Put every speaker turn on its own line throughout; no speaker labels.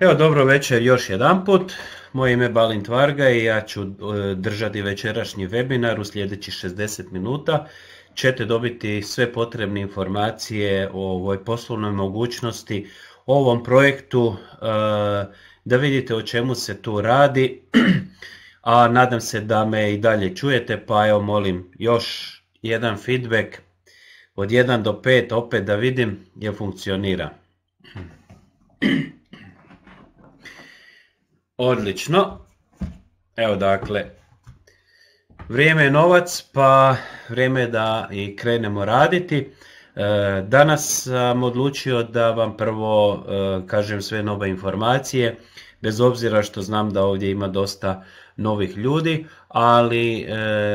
Evo dobro večer još jedanput. Moje ime je Balint Varga i ja ću e, držati večerašnji webinar u sljedećih 60 minuta. Čete dobiti sve potrebne informacije o ovoj poslovnoj mogućnosti, o ovom projektu, e, da vidite o čemu se tu radi. A nadam se da me i dalje čujete, pa evo molim još jedan feedback od 1 do 5 opet da vidim je funkcionira. Odlično. Evo dakle, vrijeme je novac, pa vrijeme je da i krenemo raditi. E, danas sam odlučio da vam prvo e, kažem sve nove informacije, bez obzira što znam da ovdje ima dosta novih ljudi, ali e,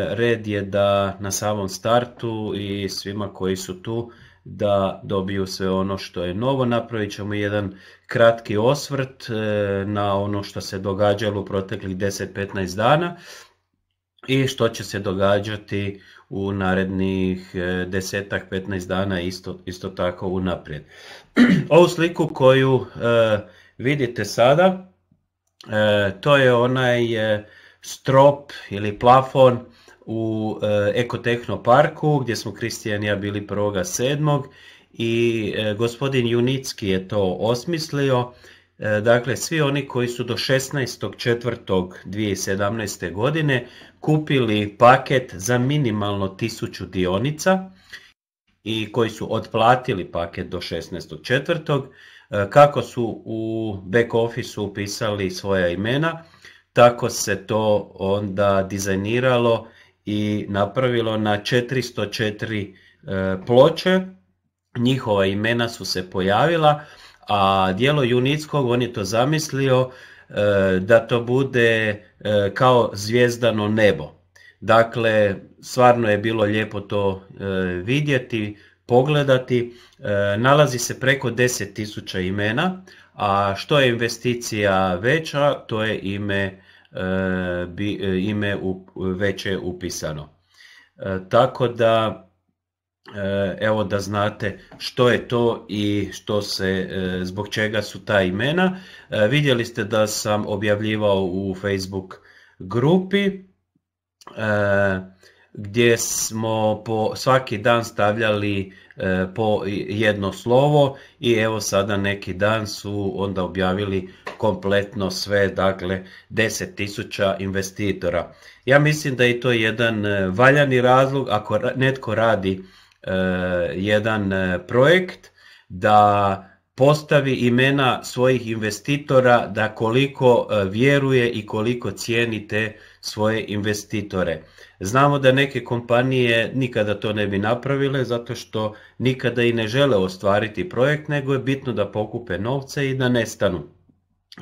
red je da na samom startu i svima koji su tu da dobiju sve ono što je novo. Napravit ćemo jedan kratki osvrt e, na ono što se događalo u proteklih 10-15 dana i što će se događati u narednih 10-15 e, dana isto, isto tako unaprijed. Ovu sliku koju e, vidite sada, to je onaj strop ili plafon u e, Ekotehno parku gdje smo Kristijan i ja bili prvoga sedmog i e, gospodin Junicki je to osmislio. E, dakle, svi oni koji su do 16.4.2017. godine kupili paket za minimalno 1000 dionica i koji su otplatili paket do 16.4. Kako su u back officeu upisali svoja imena, tako se to onda dizajniralo i napravilo na 404 e, ploče, njihova imena su se pojavila, a dijelo Junickog on je to zamislio e, da to bude e, kao zvijezdano nebo. Dakle, stvarno je bilo lijepo to vidjeti, pogledati. Nalazi se preko 10.000 imena, a što je investicija veća, to je ime E, bi e, ime veće upisano. E, tako da evo da znate što je to i što se, zbog čega su ta imena. Vidjeli ste da sam objavljivao u Facebook grupi gdje smo po svaki dan stavljali e, po jedno slovo i evo sada neki dan su onda objavili kompletno sve, dakle 10.000 investitora. Ja mislim da je to jedan e, valjani razlog ako netko radi e, jedan projekt da postavi imena svojih investitora da koliko vjeruje i koliko cijenite svoje investitore. Znamo da neke kompanije nikada to ne bi napravile zato što nikada i ne žele ostvariti projekt, nego je bitno da pokupe novce i da nestanu.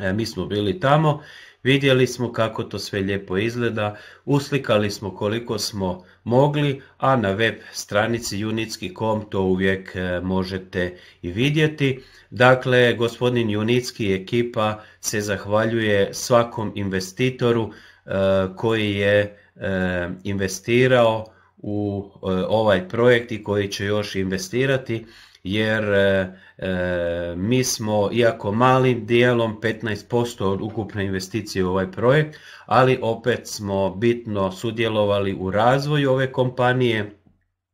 E, mi smo bili tamo, vidjeli smo kako to sve lijepo izgleda, uslikali smo koliko smo mogli, a na web stranici unitski.com to uvijek e, možete i vidjeti. Dakle, gospodin Junicki ekipa se zahvaljuje svakom investitoru e, koji je Eh, investirao u eh, ovaj projekt i koji će još investirati jer eh, mi smo iako malim dijelom 15% od ukupne investicije u ovaj projekt, ali opet smo bitno sudjelovali u razvoju ove kompanije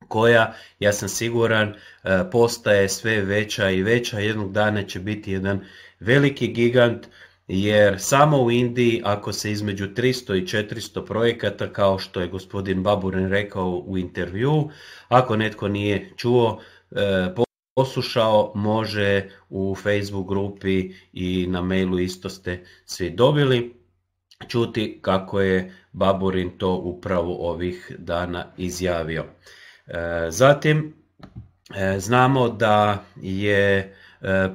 koja, ja sam siguran, postaje sve veća i veća. Jednog dana će biti jedan veliki gigant jer samo u Indiji ako se između 300 i 400 projekata, kao što je gospodin Baburin rekao u intervju, ako netko nije čuo, e, poslušao, može u Facebook grupi i na mailu isto ste svi dobili čuti kako je Baburin to upravo ovih dana izjavio. E, zatim, e, znamo da je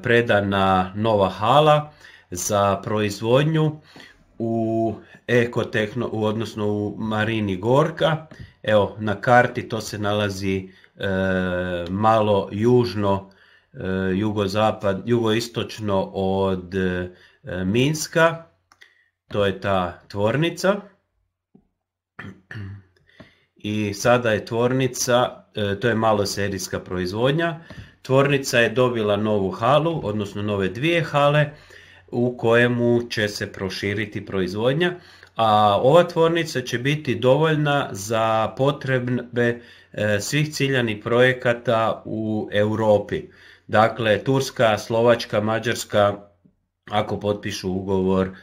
predana nova hala, za proizvodnju u ekotehno, odnosno u Marini Gorka. Evo, na karti to se nalazi e, malo južno, e, jugozapad, jugoistočno od e, Minska. To je ta tvornica. I sada je tvornica, e, to je malo serijska proizvodnja. Tvornica je dobila novu halu, odnosno nove dvije hale u kojemu će se proširiti proizvodnja, a ova tvornica će biti dovoljna za potrebe e, svih ciljanih projekata u Europi. Dakle, Turska, Slovačka, Mađarska, ako potpišu ugovor e,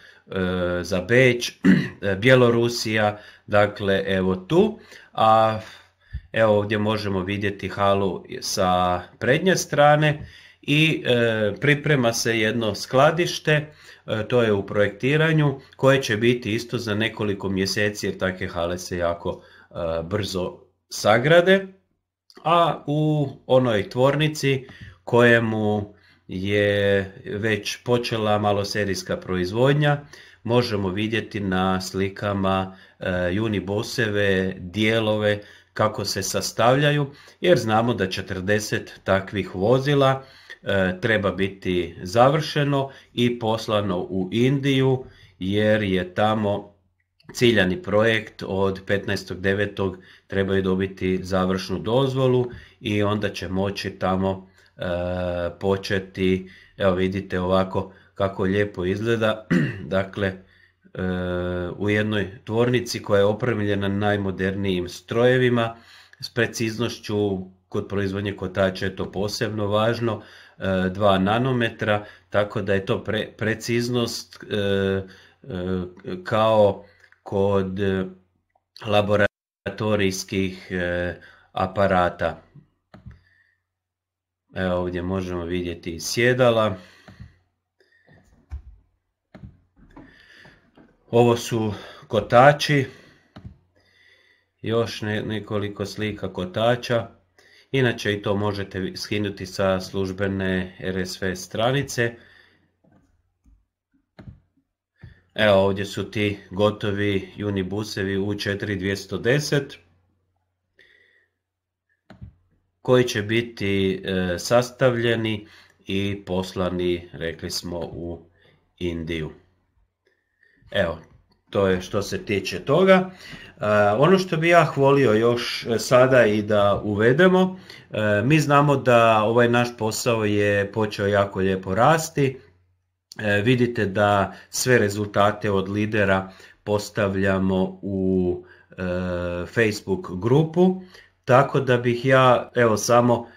za Beč, Bjelorusija, dakle evo tu. A evo ovdje možemo vidjeti halu sa prednje strane i e, priprema se jedno skladište, e, to je u projektiranju, koje će biti isto za nekoliko mjeseci jer takve hale se jako e, brzo sagrade, a u onoj tvornici kojemu je već počela serijska proizvodnja, možemo vidjeti na slikama Uniboseve dijelove kako se sastavljaju, jer znamo da 40 takvih vozila E, treba biti završeno i poslano u Indiju jer je tamo ciljani projekt od 15.9. trebaju dobiti završnu dozvolu i onda će moći tamo e, početi, evo vidite ovako kako lijepo izgleda, dakle e, u jednoj tvornici koja je opremljena najmodernijim strojevima s preciznošću kod proizvodnje kotača je to posebno važno, 2 e, nanometra, tako da je to preciznost e, e, kao kod laboratorijskih aparata. Evo ovdje možemo vidjeti sjedala. Ovo su kotači. Još nekoliko slika kotača. Inače i to možete skinuti sa službene RSV stranice. Evo ovdje su ti gotovi unibusevi U4210 koji će biti e, sastavljeni i poslani, rekli smo, u Indiju. Evo, to je što se tiče toga. E, ono što bi ja hvolio još e, sada i da uvedemo, e, mi znamo da ovaj naš posao je počeo jako lijepo rasti, vidite da sve rezultate od lidera postavljamo u Facebook grupu, tako da bih ja evo samo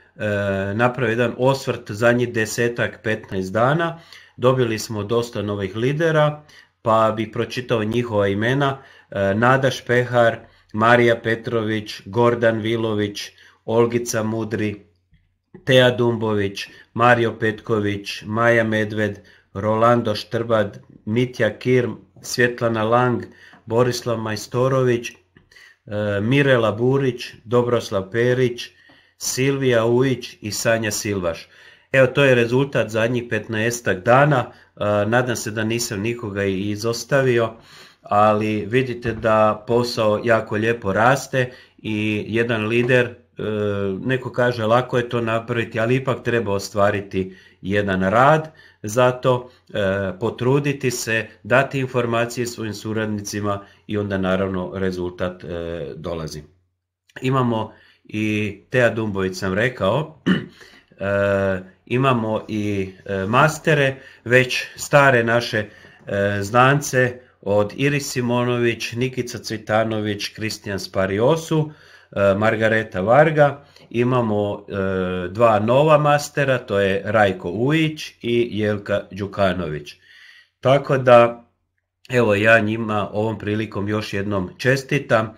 napravio jedan osvrt zadnjih desetak, 15 dana, dobili smo dosta novih lidera, pa bih pročitao njihova imena. E, Nada Špehar, Marija Petrović, Gordan Vilović, Olgica Mudri, Teja Dumbović, Mario Petković, Maja Medved, Rolando Štrbad, Mitja Kirm, Svjetlana Lang, Borislav Majstorović, e, Mirela Burić, Dobroslav Perić, Silvija Ujić i Sanja Silvaš. Evo, to je rezultat zadnjih 15 dana. E, nadam se da nisam nikoga i izostavio, ali vidite da posao jako lijepo raste i jedan lider, e, neko kaže lako je to napraviti, ali ipak treba ostvariti jedan rad, zato e, potruditi se, dati informacije svojim suradnicima i onda naravno rezultat dolazi. Imamo i Teja Dumbović sam rekao, E, imamo i e, mastere, već stare naše e, znance od Iri Simonović, Nikica Cvitanović, Kristijan Spariosu, Margareta Varga. Imamo dva nova mastera, to je Rajko Ujić i Jelka Đukanović. Tako da, evo ja njima ovom prilikom još jednom čestitam.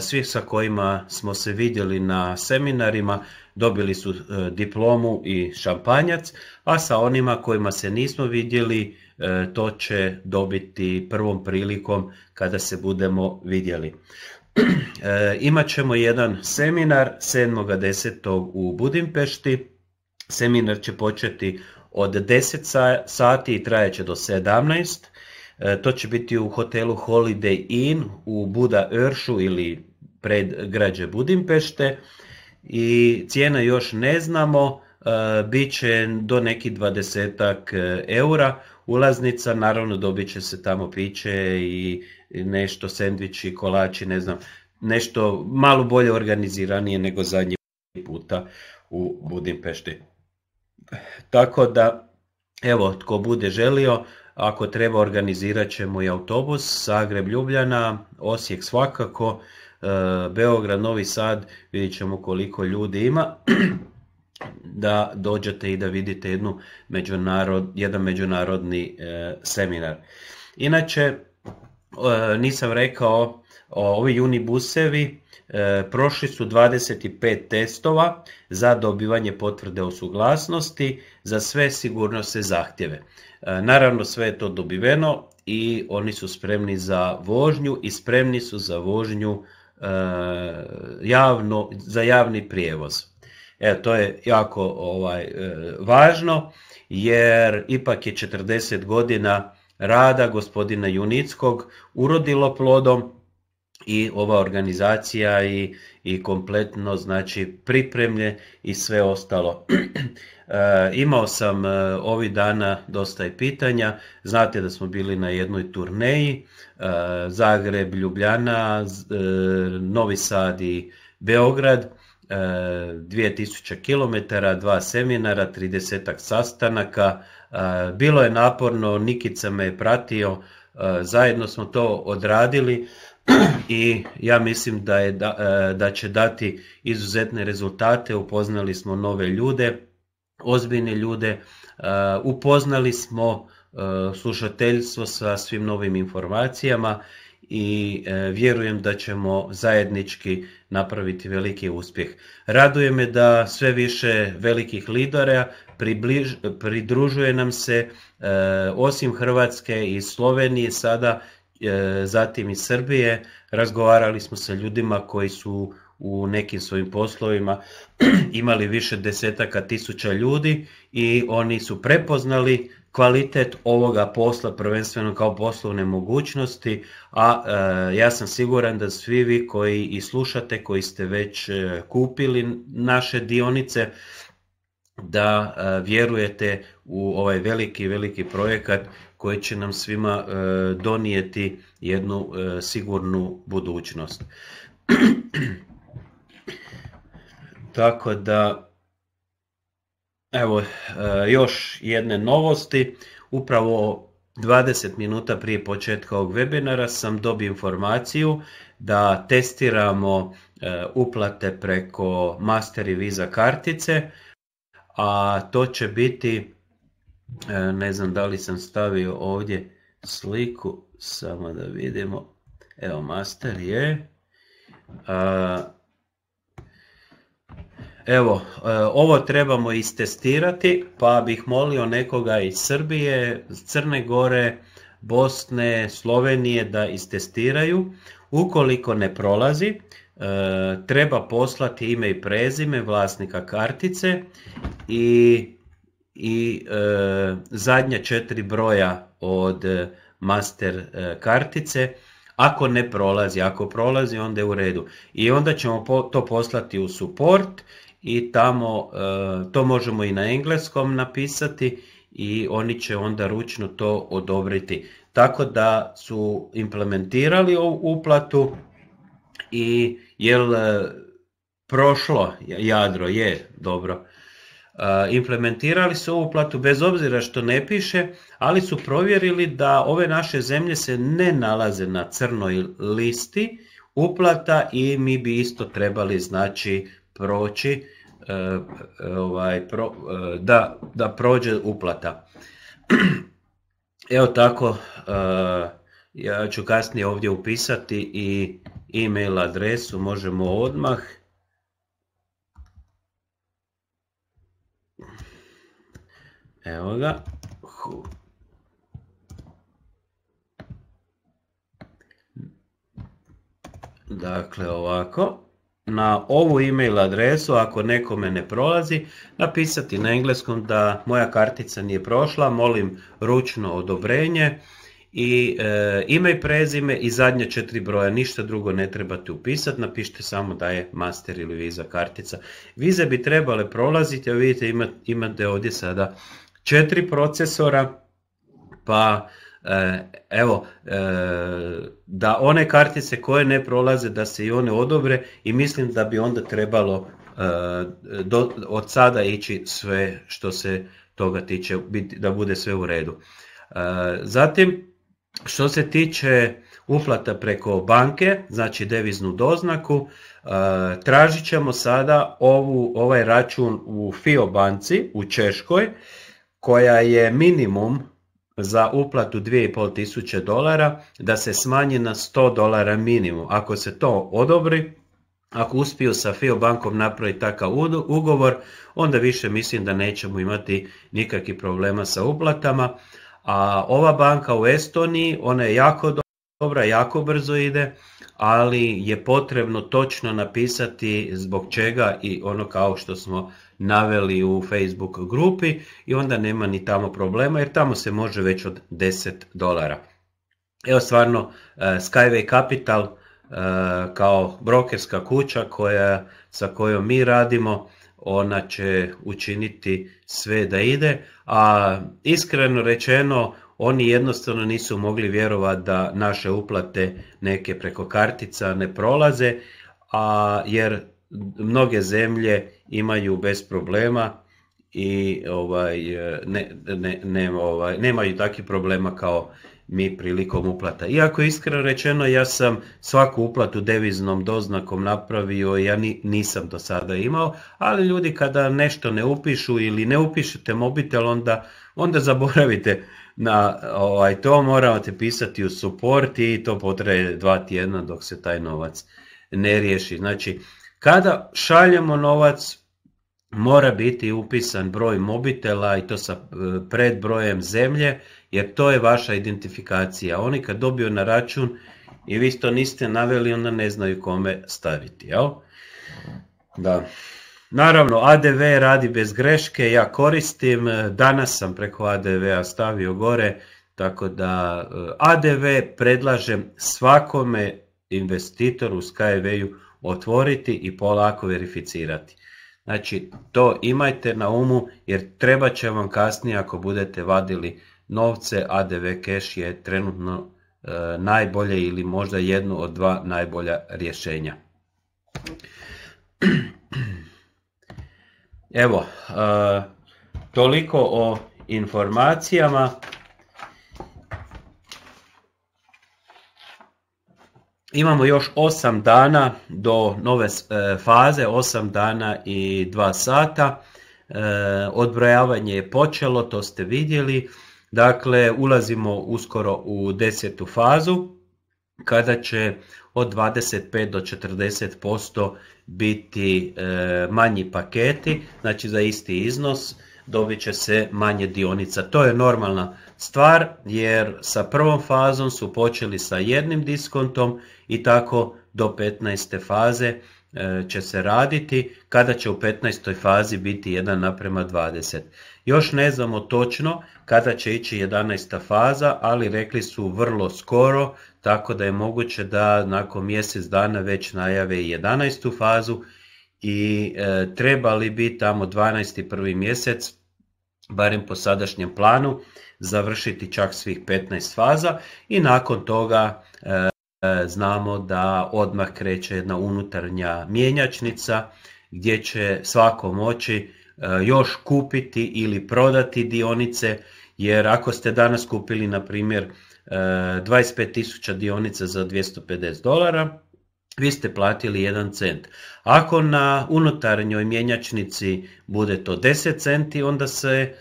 Svih sa kojima smo se vidjeli na seminarima, dobili su e, diplomu i šampanjac, a sa onima kojima se nismo vidjeli e, to će dobiti prvom prilikom kada se budemo vidjeli. E, Imaćemo ćemo jedan seminar 7.10. u Budimpešti. Seminar će početi od 10 sati i trajeće do 17. To će biti u hotelu Holiday Inn u Buda Öršu ili pred građe Budimpešte i cijena još ne znamo, e, bit će do nekih 20 e, eura ulaznica, naravno dobit će se tamo piće i nešto sendviči, kolači, ne znam, nešto malo bolje organiziranije nego zadnji puta u Budimpešti. Tako da, evo, tko bude želio, ako treba organizirat ćemo i autobus, Zagreb Ljubljana, Osijek svakako, Eh, Beograd, Novi Sad, vidjet ćemo koliko ljudi ima da dođete i da vidite jednu jedan međunarodni eh, seminar. Inače, eh, nisam rekao, o, ovi unibusevi busevi. prošli su 25 testova za dobivanje potvrde o suglasnosti za sve sigurnosne zahtjeve. Naravno sve je to dobiveno i oni su spremni za vožnju i spremni su za vožnju E, javno, za javni prijevoz. E, to je jako ovaj, e, važno jer ipak je 40 godina rada gospodina Junickog urodilo plodom i ova organizacija i i kompletno znači pripremlje i sve ostalo. Eh, imao sam eh, ovih dana dosta i pitanja, znate da smo bili na jednoj turneji, eh, Zagreb, Ljubljana, Novi Sad i Beograd, 2000 km, dva seminara, 30 sastanaka, bilo je naporno, Nikica me je pratio, zajedno smo to odradili, i ja mislim da, je, e, da, će dati izuzetne rezultate, upoznali smo nove ljude, ozbiljne ljude, e, upoznali smo e, slušateljstvo sa svim novim informacijama i vjerujem da ćemo zajednički napraviti veliki uspjeh. Raduje me da sve više velikih lidera pridružuje nam se, osim Hrvatske i Slovenije sada E, zatim iz Srbije, razgovarali smo sa ljudima koji su u nekim svojim poslovima imali više desetaka tisuća ljudi i oni su prepoznali kvalitet ovoga posla prvenstveno kao poslovne mogućnosti, a e, ja sam siguran da svi vi koji i slušate, koji ste već e, kupili naše dionice, da vjerujete u ovaj veliki, veliki projekat koje će nam svima e, donijeti jednu e, sigurnu budućnost. Tako da, evo e, još jedne novosti. Upravo 20 minuta prije početka ovog webinara sam dobio informaciju da testiramo uplate preko Master i Visa kartice, a to će biti E, ne znam da li sam stavio ovdje sliku, samo da vidimo, evo master je, e, Evo, e, ovo trebamo istestirati, pa bih molio nekoga iz Srbije, Crne Gore, Bosne, Slovenije da istestiraju. Ukoliko ne prolazi, treba poslati ime i prezime vlasnika kartice i i e, zadnja četiri broja od e, master e, kartice. Ako ne prolazi, ako prolazi onda je u redu. I onda ćemo to poslati u support i tamo e, to možemo i na engleskom napisati i oni će onda ručno to odobriti. Tako da su implementirali ovu uplatu i jel prošlo, jadro je dobro implementirali su ovu platu bez obzira što ne piše, ali su provjerili da ove naše zemlje se ne nalaze na crnoj listi uplata i mi bi isto trebali znači proći e, e, ovaj, e, da, da prođe uplata. Evo tako, ja ću kasnije ovdje upisati i e-mail adresu, možemo odmah. Evo ga. Dakle, ovako. Na ovu e-mail adresu, ako nekome ne prolazi, napisati na engleskom da moja kartica nije prošla, molim ručno odobrenje i e, ime i prezime i zadnje četiri broja, ništa drugo ne trebate upisati, napišite samo da je master ili viza kartica. Vize bi trebale prolaziti, a vidite imate ovdje sada četiri procesora, pa e, evo e, da one kartice koje ne prolaze da se i one odobre i mislim da bi onda trebalo e, od sada ići sve što se toga tiče, da bude sve u redu. Zatim, što se tiče uplata preko banke, znači deviznu doznaku, tražit ćemo sada ovaj račun u FIO banci u Češkoj, koja je minimum za uplatu 2500 dolara da se smanji na 100 dolara minimum. Ako se to odobri, ako uspiju sa FIO bankom napraviti takav ugovor, onda više mislim da nećemo imati nikakvih problema sa uplatama. A ova banka u Estoniji, ona je jako dobra, jako brzo ide, ali je potrebno točno napisati zbog čega i ono kao što smo naveli u Facebook grupi i onda nema ni tamo problema jer tamo se može već od 10 dolara. Evo stvarno e, Skyway Capital e, kao brokerska kuća koja, sa kojom mi radimo ona će učiniti sve da ide, a iskreno rečeno oni jednostavno nisu mogli vjerovati da naše uplate neke preko kartica ne prolaze, a jer mnoge zemlje imaju bez problema i ovaj, ne, ne, ne, ovaj, nemaju takvih problema kao mi prilikom uplata. Iako iskreno rečeno ja sam svaku uplatu deviznom doznakom napravio, ja ni, nisam do sada imao, ali ljudi kada nešto ne upišu ili ne upišete mobitel onda, onda zaboravite na ovaj, to, morate pisati u support i to potraje dva tjedna dok se taj novac ne riješi. Znači kada šaljemo novac, mora biti upisan broj mobitela i to sa e, predbrojem zemlje, jer to je vaša identifikacija. Oni kad dobiju na račun i vi to niste naveli, onda ne znaju kome staviti. Jel? Da. Naravno, ADV radi bez greške, ja koristim, e, danas sam preko ADV-a stavio gore, tako da e, ADV predlažem svakome investitoru u Skyway-u otvoriti i polako verificirati. Znači, to imajte na umu jer treba će vam kasnije ako budete vadili novce, ADV cash je trenutno e, najbolje ili možda jedno od dva najbolja rješenja. Evo, e, toliko o informacijama. Imamo još 8 dana do nove e, faze, 8 dana i 2 sata. E, odbrojavanje je počelo, to ste vidjeli. Dakle, ulazimo uskoro u desetu fazu kada će od 25 do 40% biti e, manji paketi, znači za isti iznos dobit će se manje dionica. To je normalna stvar jer sa prvom fazom su počeli sa jednim diskontom i tako do 15. faze e, će se raditi kada će u 15. fazi biti 1 naprema 20. Još ne znamo točno kada će ići 11. faza, ali rekli su vrlo skoro, tako da je moguće da nakon mjesec dana već najave 11. fazu i e, trebali bi tamo 12. prvi mjesec barem po sadašnjem planu, završiti čak svih 15 faza i nakon toga e, e, znamo da odmah kreće jedna unutarnja mjenjačnica gdje će svako moći e, još kupiti ili prodati dionice jer ako ste danas kupili na primjer 25.000 dionica za 250 dolara vi ste platili 1 cent. Ako na unutarnjoj mjenjačnici bude to 10 centi, onda se e,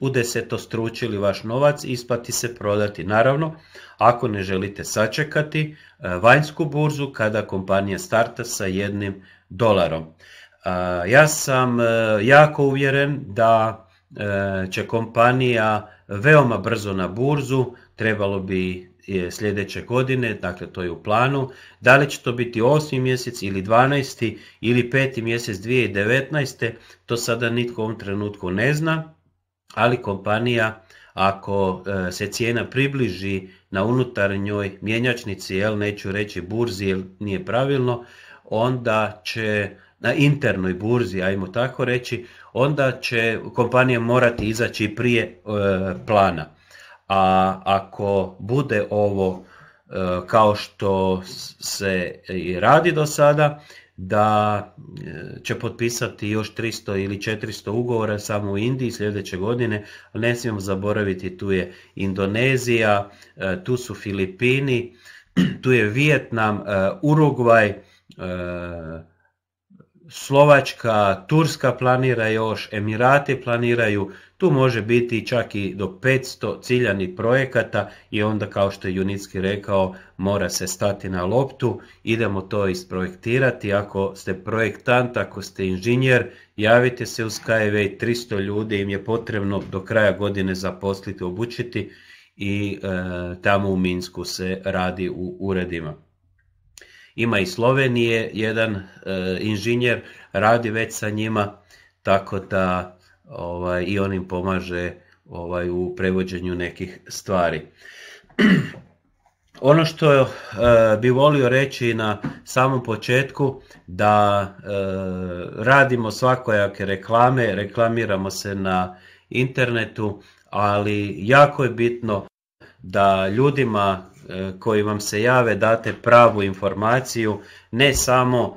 u 10, u vaš novac isplati se prodati. Naravno, ako ne želite sačekati e, vanjsku burzu kada kompanija starta sa jednim dolarom. E, ja sam jako uvjeren da će kompanija veoma brzo na burzu, trebalo bi E, sljedeće godine, dakle to je u planu. Da li će to biti 8. mjesec ili 12. ili 5. mjesec 2019. to sada nitko u ovom trenutku ne zna, ali kompanija ako e, se cijena približi na unutarnjoj mjenjačnici, jel neću reći burzi jer nije pravilno, onda će na internoj burzi, ajmo tako reći, onda će kompanija morati izaći prije e, plana a ako bude ovo e, kao što se i radi do sada, da e, će potpisati još 300 ili 400 ugovora samo u Indiji sljedeće godine, ali ne smijemo zaboraviti tu je Indonezija, e, tu su Filipini, tu je Vijetnam, Urugvaj, Slovačka, Turska planira još, Emirati planiraju, tu može biti čak i do 500 ciljanih projekata i onda kao što je Junicki rekao mora se stati na loptu, idemo to isprojektirati, ako ste projektant, ako ste inženjer, javite se u Skyway, 300 ljudi im je potrebno do kraja godine zaposliti, obučiti i e, tamo u Minsku se radi u uredima ima i Slovenije, jedan e, inženjer radi već sa njima, tako da ovaj, i on im pomaže ovaj, u prevođenju nekih stvari. Ono što e, bi volio reći na samom početku da e, radimo svakojake reklame, reklamiramo se na internetu, ali jako je bitno da ljudima E, koji vam se jave date pravu informaciju, ne samo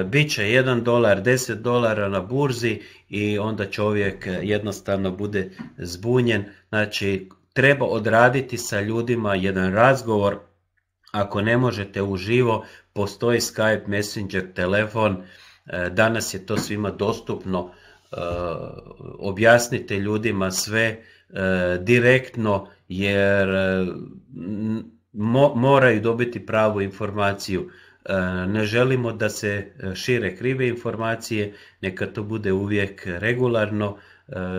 e, bit će 1 dolar, 10 dolara na burzi i onda čovjek e, jednostavno bude zbunjen. Znači treba odraditi sa ljudima jedan razgovor, ako ne možete uživo, postoji Skype, Messenger, telefon, danas je to svima dostupno, objasnite ljudima sve, E, direktno jer e, moraju dobiti pravu informaciju. E, ne želimo da se šire krive informacije, neka to bude uvijek regularno,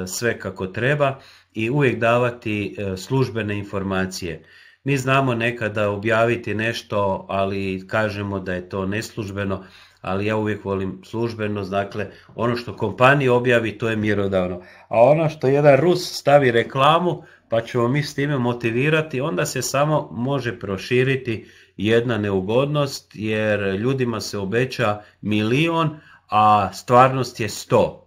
sve kako treba i uvijek davati službene informacije. Mi znamo nekada objaviti nešto, ali kažemo da je to neslužbeno, ali ja uvijek volim službenost, dakle ono što kompanija objavi to je mjerodavno. A ono što jedan Rus stavi reklamu pa ćemo mi s time motivirati, onda se samo može proširiti jedna neugodnost jer ljudima se obeća milion, a stvarnost je sto.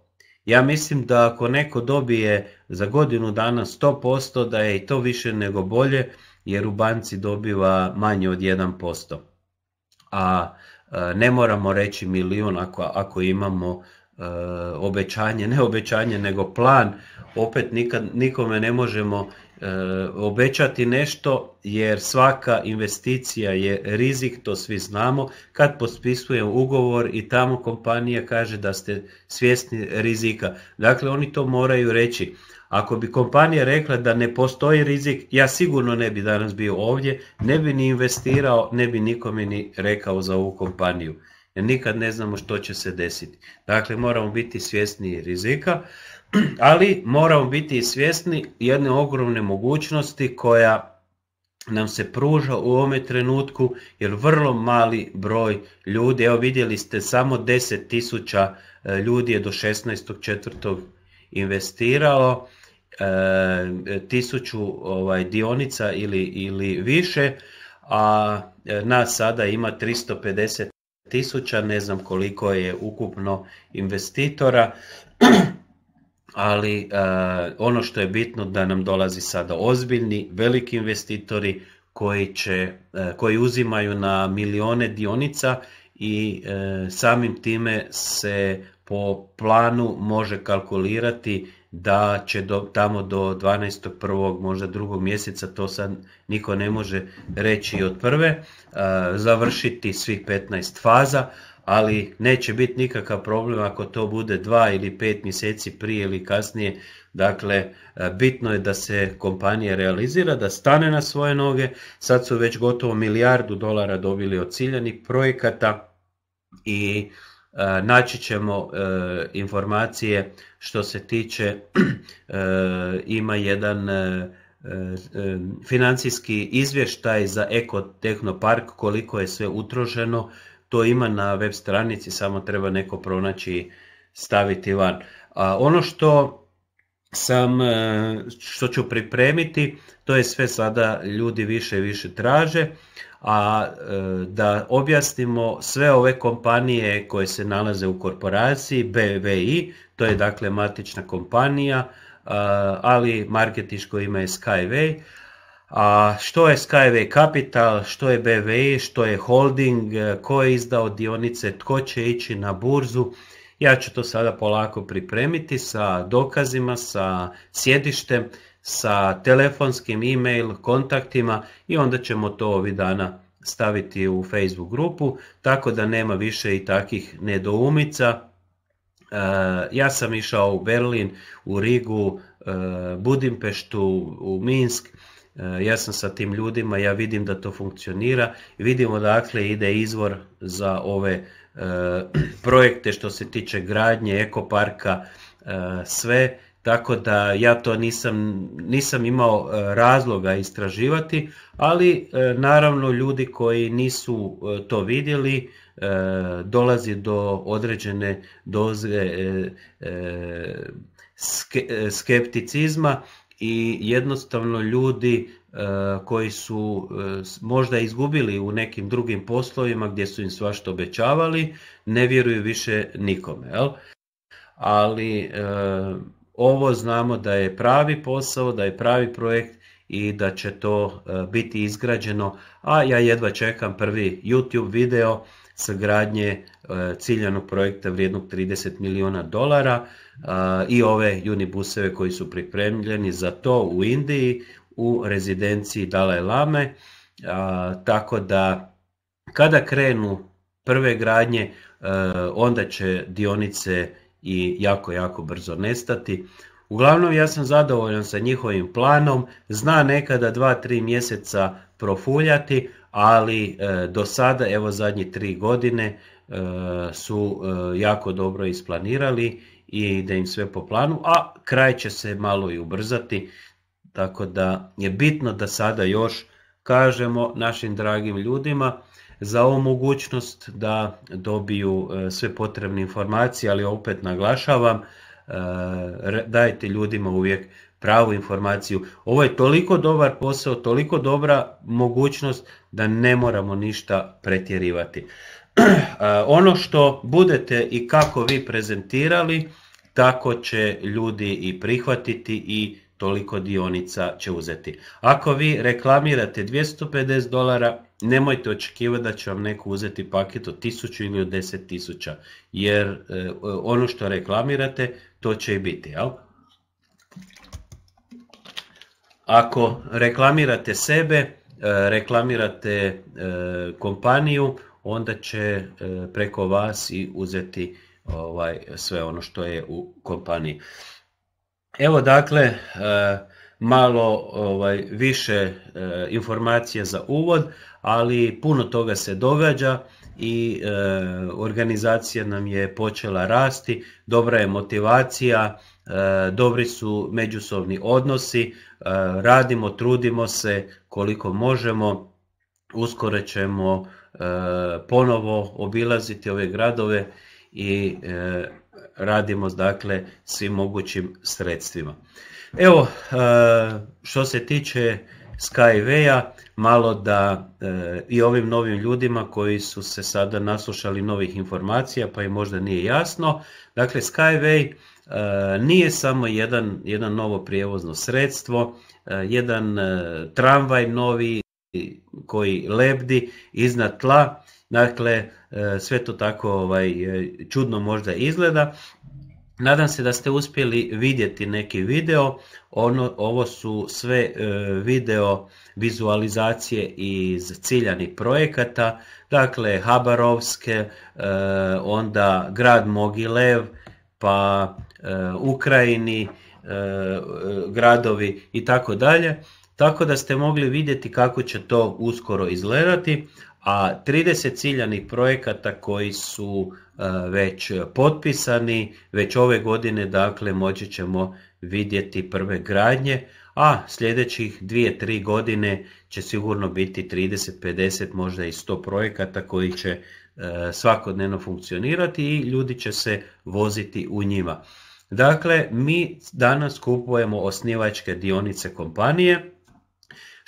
Ja mislim da ako neko dobije za godinu dana 100%, da je i to više nego bolje, jer u banci dobiva manje od 1%. A Eh, ne moramo reći milijun ako, ako imamo eh, obećanje, ne obećanje nego plan, opet nikad, nikome ne možemo eh, obećati nešto jer svaka investicija je rizik, to svi znamo. Kad potpisujem ugovor i tamo kompanija kaže da ste svjesni rizika. Dakle, oni to moraju reći. Ako bi kompanija rekla da ne postoji rizik, ja sigurno ne bi danas bio ovdje, ne bi ni investirao, ne bi nikome ni rekao za ovu kompaniju. Jer nikad ne znamo što će se desiti. Dakle, moramo biti svjesni rizika, ali moramo biti svjesni jedne ogromne mogućnosti koja nam se pruža u ovome trenutku, jer vrlo mali broj ljudi, evo vidjeli ste samo 10.000 e, ljudi je do 16.4. investiralo, E, tisuću ovaj, dionica ili, ili više, a e, nas sada ima 350 tisuća, ne znam koliko je ukupno investitora, ali e, ono što je bitno da nam dolazi sada ozbiljni, veliki investitori koji, će, koji uzimaju na milione dionica i samim time se po planu može kalkulirati da će tamo do 12. prvog, možda drugog mjeseca, to sad niko ne može reći od prve, e, završiti svih 15 faza, ali neće biti nikakav problem ako to bude dva ili pet mjeseci prije ili kasnije. Dakle, e, bitno je da se kompanija realizira, da stane na svoje noge. Sad su već gotovo milijardu dolara dobili od ciljanih projekata i e, naći ćemo informacije što se tiče eh, ima jedan eh, eh, financijski izvještaj za park koliko je sve utroženo, to ima na web stranici, samo treba neko pronaći staviti van. ono što sam, što ću pripremiti, to je sve sada ljudi više i više traže, a da objasnimo sve ove kompanije koje se nalaze u korporaciji BVI, to je dakle matična kompanija, ali marketiško ima je Skyway. A što je Skyway Capital, što je BVI, e, što je holding, ko je izdao dionice, tko će ići na burzu. Ja ću to sada polako pripremiti sa dokazima, sa sjedištem, sa telefonskim e-mail kontaktima i onda ćemo to ovih dana staviti u Facebook grupu, tako da nema više i takvih nedoumica Eh, ja sam išao u Berlin, u Rigu, eh, Budimpeštu, u Minsk, eh, ja sam sa tim ljudima, ja vidim da to funkcionira vidimo vidimo dakle ide izvor za ove projekte što se tiče gradnje, ekoparka, sve, tako da ja to nisam, nisam imao razloga istraživati, ali naravno ljudi koji nisu to vidjeli, E, dolazi do određene doze e, e, skepticizma i jednostavno ljudi koji su možda izgubili u nekim drugim poslovima gdje su im svašta obećavali, ne vjeruju više nikome. Ali ovo znamo da je pravi posao, da je pravi projekt i da će to biti izgrađeno, a ja jedva čekam prvi YouTube video sagradnje e, ciljanog projekta vrijednog 30 milijuna dolara e, i ove unibuseve koji su pripremljeni za to u Indiji u rezidenciji Dalai Lame. E, tako da kada krenu prve gradnje onda će dionice i jako, jako brzo nestati. Uglavnom ja sam zadovoljan sa njihovim planom, zna nekada 2-3 mjeseca profuljati, ali e, do sada, evo zadnje tri godine, e, su e, jako dobro isplanirali i da im sve po planu, a kraj će se malo i ubrzati, tako da je bitno da sada još kažemo našim dragim ljudima za ovu mogućnost da dobiju sve potrebne informacije, ali opet naglašavam, dajte ljudima uvijek pravu informaciju. Ovo je toliko dobar posao, toliko dobra mogućnost da ne moramo ništa pretjerivati. Uh, ono što budete i kako vi prezentirali, tako će ljudi i prihvatiti i toliko dionica će uzeti. Ako vi reklamirate 250 dolara, nemojte očekivati da će vam neko uzeti paket od 1000 ili od 10.000, jer eh, ono što reklamirate, to će i biti. Jel? Ako reklamirate sebe, e, reklamirate e, kompaniju, onda će e, preko vas i uzeti ovaj, sve ono što je u kompaniji. Evo dakle malo ovaj, više informacije za uvod, ali puno toga se događa i organizacija nam je počela rasti, dobra je motivacija, E, dobri su međusobni odnosi, e, radimo, trudimo se koliko možemo, uskoro ćemo e, ponovo obilaziti ove gradove i radimo dakle svim mogućim sredstvima. Evo, što se tiče skyway malo da i ovim novim ljudima koji su se sada naslušali novih informacija pa im možda nije jasno. Dakle, Skyway E, nije samo jedan, jedan novo prijevozno sredstvo, e, jedan e, tramvaj novi koji lebdi iznad tla, dakle sve to tako ovaj, čudno možda izgleda. Nadam se da ste uspjeli vidjeti neki video, ono, ovo su sve video vizualizacije iz ciljanih projekata, dakle Habarovske, onda grad Mogilev, pa E, Ukrajini, e, e, gradovi i tako dalje. Tako da ste mogli vidjeti kako će to uskoro izgledati, a 30 ciljanih projekata koji su već potpisani, već ove godine dakle moći ćemo vidjeti prve gradnje, a sljedećih 2-3 godine će sigurno biti 30, 50, možda i 100 projekata koji će svakodnevno funkcionirati i ljudi će se voziti u njima. Dakle, mi danas kupujemo osnivačke dionice kompanije,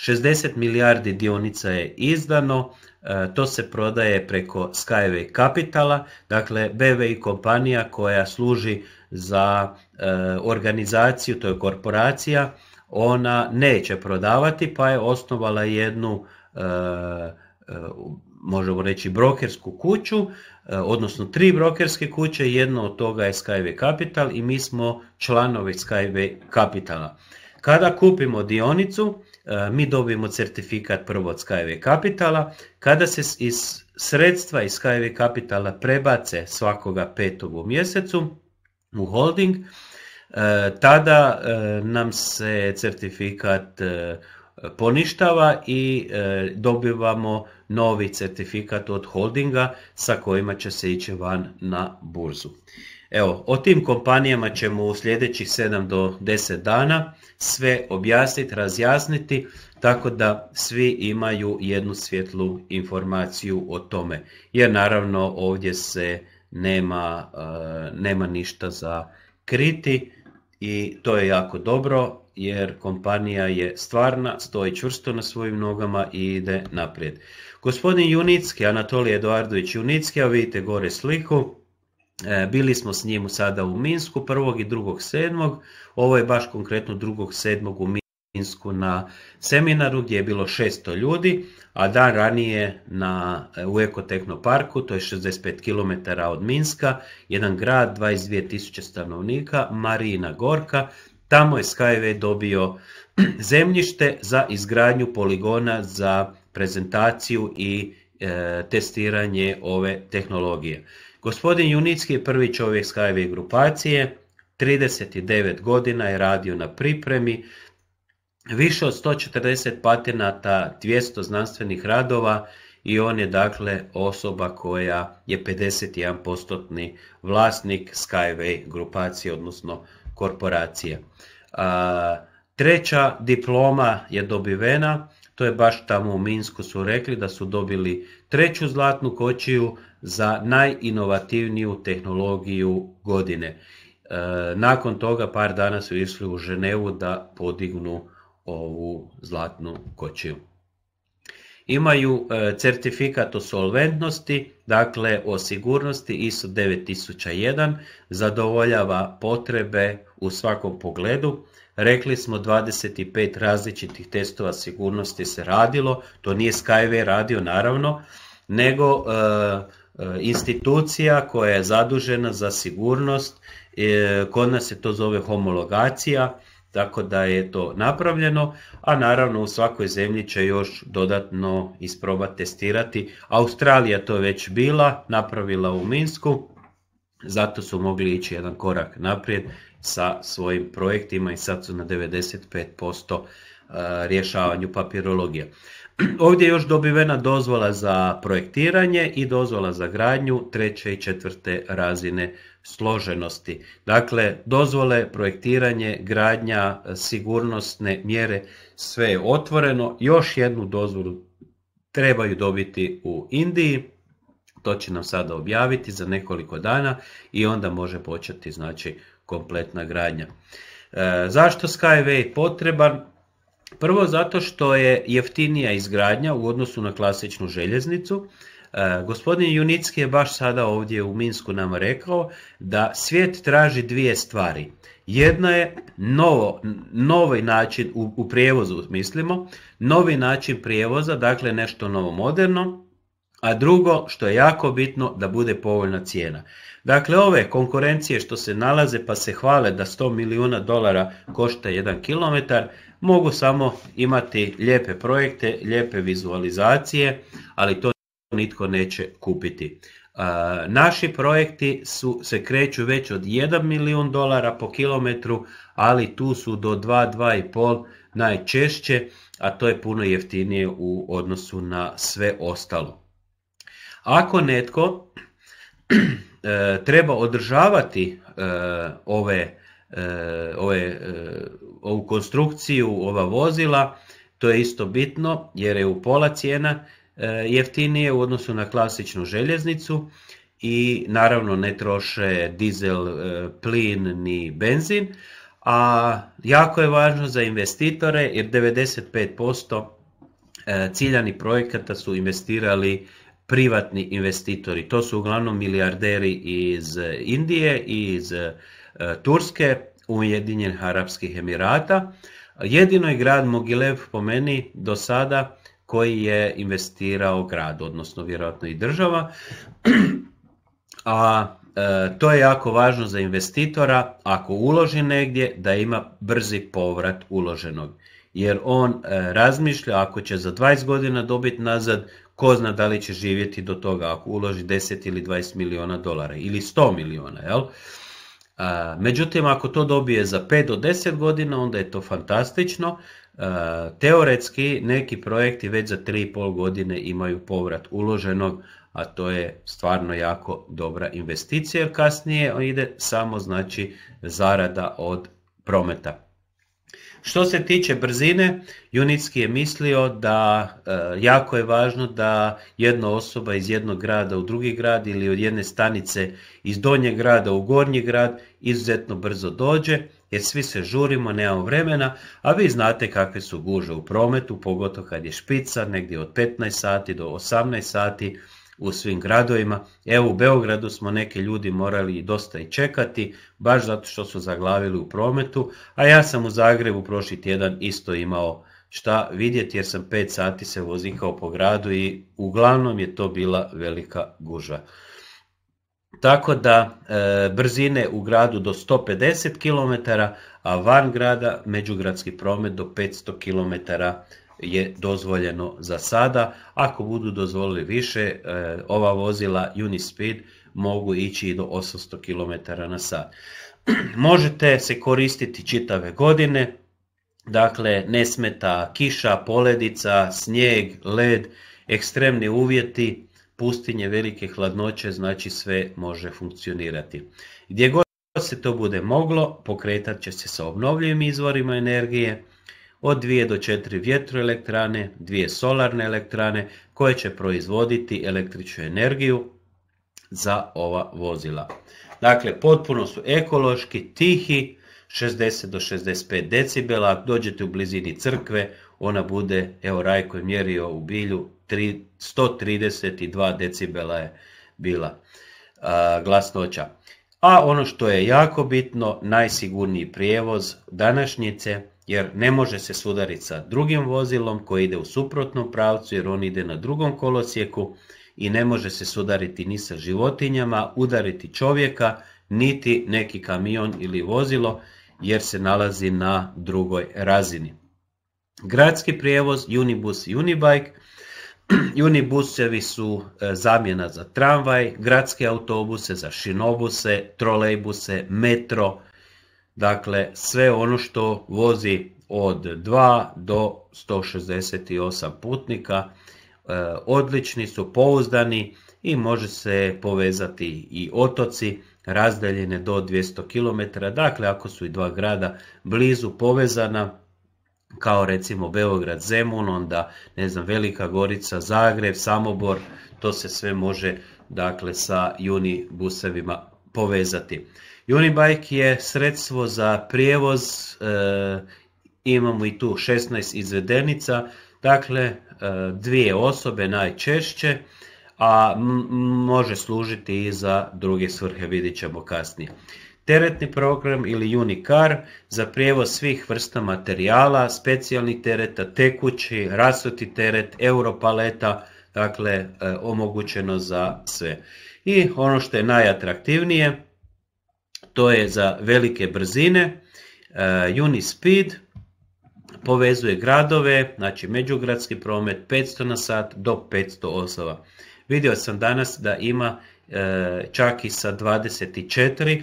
60 milijardi dionica je izdano, e, to se prodaje preko Skyway Capitala, dakle BVI kompanija koja služi za e, organizaciju, to je korporacija, ona neće prodavati pa je osnovala jednu e, možemo reći brokersku kuću E, odnosno tri brokerske kuće, jedno od toga je Skyway Capital i mi smo članovi Skyway Capitala. Kada kupimo dionicu, e, mi dobijemo certifikat prvo od Skyway Capitala. Kada se iz sredstva iz Skyway Capitala prebace svakoga petog u mjesecu u holding, e, tada nam se certifikat poništava i dobivamo novi certifikat od holdinga sa kojima će se ići van na burzu. Evo, o tim kompanijama ćemo u sljedećih 7 do 10 dana sve objasniti, razjasniti, tako da svi imaju jednu svjetlu informaciju o tome. Jer naravno ovdje se nema, e, nema ništa za kriti i to je jako dobro jer kompanija je stvarna, stoji čvrsto na svojim nogama i ide naprijed. Gospodin Junicki, Anatolij Eduardović Junicki, a vidite gore sliku, e, bili smo s njim sada u Minsku 1. i sedmog Ovo je baš konkretno sedmog u Minsku na seminaru gdje je bilo 600 ljudi, a dan ranije na, u Parku, to je 65 km od Minska, jedan grad, 22.000 stanovnika, Marina Gorka, tamo je Skyway dobio zemljište za izgradnju poligona za prezentaciju i e, testiranje ove tehnologije. Gospodin Junicki je prvi čovjek Skyway grupacije, 39 godina je radio na pripremi, više od 140 patenata, 200 znanstvenih radova i on je dakle osoba koja je 51% vlasnik Skyway grupacije, odnosno korporacije. A, treća diploma je dobivena to je baš tamo u Minsku su rekli da su dobili treću zlatnu kočiju za najinovativniju tehnologiju godine. E, nakon toga par dana su išli u Ženevu da podignu ovu zlatnu kočiju. Imaju e, certifikat o solventnosti, dakle o sigurnosti ISO 9001, zadovoljava potrebe u svakom pogledu. Rekli smo 25 različitih testova sigurnosti se radilo, to nije Skyway radio naravno, nego e, e, institucija koja je zadužena za sigurnost, e, kod nas se to zove homologacija, tako da je to napravljeno, a naravno u svakoj zemlji će još dodatno isprobati testirati. Australija to već bila, napravila u Minsku, zato su mogli ići jedan korak naprijed sa svojim projektima i sad su na 95% eh, rješavanju papirologije. Ovdje je još dobivena dozvola za projektiranje i dozvola za gradnju treće i četvrte razine složenosti. Dakle, dozvole, projektiranje, gradnja, sigurnosne mjere, sve je otvoreno. Još jednu dozvolu trebaju dobiti u Indiji, to će nam sada objaviti za nekoliko dana i onda može početi znači kompletna gradnja. E, zašto Skyway potreban? Prvo zato što je jeftinija izgradnja u odnosu na klasičnu željeznicu. E, gospodin Junicki je baš sada ovdje u Minsku nam rekao da svijet traži dvije stvari. Jedna je novo, novi način u, u prijevozu, mislimo, novi način prijevoza, dakle nešto novo moderno, a drugo što je jako bitno da bude povoljna cijena. Dakle, ove konkurencije što se nalaze pa se hvale da 100 milijuna dolara košta 1 km, mogu samo imati lijepe projekte, lijepe vizualizacije, ali to nitko neće kupiti. Naši projekti su, se kreću već od 1 milijun dolara po kilometru, ali tu su do 2-2,5 najčešće, a to je puno jeftinije u odnosu na sve ostalo. Ako netko E, treba održavati e, ove, e, ove, ovu konstrukciju, ova vozila, to je isto bitno jer je u pola cijena jeftinije u odnosu na klasičnu željeznicu i naravno ne troše dizel, plin ni benzin, a jako je važno za investitore jer 95% ciljanih projekata su investirali privatni investitori. To su uglavnom milijarderi iz Indije i iz e, Turske, Ujedinjenih Arabskih Emirata. Jedino je grad Mogilev po meni do sada koji je investirao grad, odnosno vjerojatno i država. A e, to je jako važno za investitora ako uloži negdje da ima brzi povrat uloženog jer on e, razmišlja ako će za 20 godina dobiti nazad, ko zna da li će živjeti do toga ako uloži 10 ili 20 miliona dolara ili 100 miliona, jel? Međutim, ako to dobije za 5 do 10 godina, onda je to fantastično. E, teoretski, neki projekti već za 3,5 godine imaju povrat uloženog, a to je stvarno jako dobra investicija, jer kasnije ide samo znači zarada od prometa. Što se tiče brzine, Junitski je mislio da e, jako je važno da jedna osoba iz jednog grada u drugi grad ili od jedne stanice iz donjeg grada u gornji grad izuzetno brzo dođe, jer svi se žurimo, nemamo vremena, a vi znate kakve su guže u prometu, pogotovo kad je špica, negdje od 15 sati do 18 sati, u svim gradovima. Evo u Beogradu smo neke ljudi morali dosta i čekati, baš zato što su zaglavili u prometu, a ja sam u Zagrebu prošli tjedan isto imao šta vidjeti jer sam 5 sati se vozikao po gradu i uglavnom je to bila velika guža. Tako da e, brzine u gradu do 150 km, a van grada međugradski promet do 500 km je dozvoljeno za sada. Ako budu dozvolili više, e, ova vozila Unispeed mogu ići i do 800 km na sat. Možete se koristiti čitave godine, dakle ne smeta kiša, poledica, snijeg, led, ekstremni uvjeti, pustinje, velike hladnoće, znači sve može funkcionirati. Gdje god se to bude moglo, pokretat će se sa obnovljivim izvorima energije, od 2 do 4 vjetroelektrane, dvije solarne elektrane koje će proizvoditi električnu energiju za ova vozila. Dakle, potpuno su ekološki, tihi, 60 do 65 decibela, ako dođete u blizini crkve, ona bude, evo Rajko je mjerio u bilju, 132 decibela je bila glasnoća. A ono što je jako bitno, najsigurniji prijevoz današnjice, jer ne može se sudariti sa drugim vozilom koji ide u suprotnom pravcu jer on ide na drugom kolosijeku i ne može se sudariti ni sa životinjama, udariti čovjeka, niti neki kamion ili vozilo jer se nalazi na drugoj razini. Gradski prijevoz Unibus i Unibike Unibusevi su e, zamjena za tramvaj, gradske autobuse za šinobuse, trolejbuse, metro, Dakle, sve ono što vozi od 2 do 168 putnika e, odlični su, pouzdani i može se povezati i otoci razdaljene do 200 km. Dakle, ako su i dva grada blizu povezana, kao recimo Beograd, Zemun, onda ne znam, Velika Gorica, Zagreb, Samobor, to se sve može dakle sa juni busevima povezati. Unibike je sredstvo za prijevoz, eh, imamo i tu 16 izvedenica, dakle eh, dvije osobe najčešće, a može služiti i za druge svrhe, vidjet ćemo kasnije. Teretni program ili Unicar za prijevoz svih vrsta materijala, specijalni tereta, tekući, rasuti teret, europaleta, dakle eh, omogućeno za sve. I ono što je najatraktivnije, to je za velike brzine. E, Unispeed povezuje gradove, znači međugradski promet 500 na sat do 500 osoba. Vidio sam danas da ima e, čak i sa 24,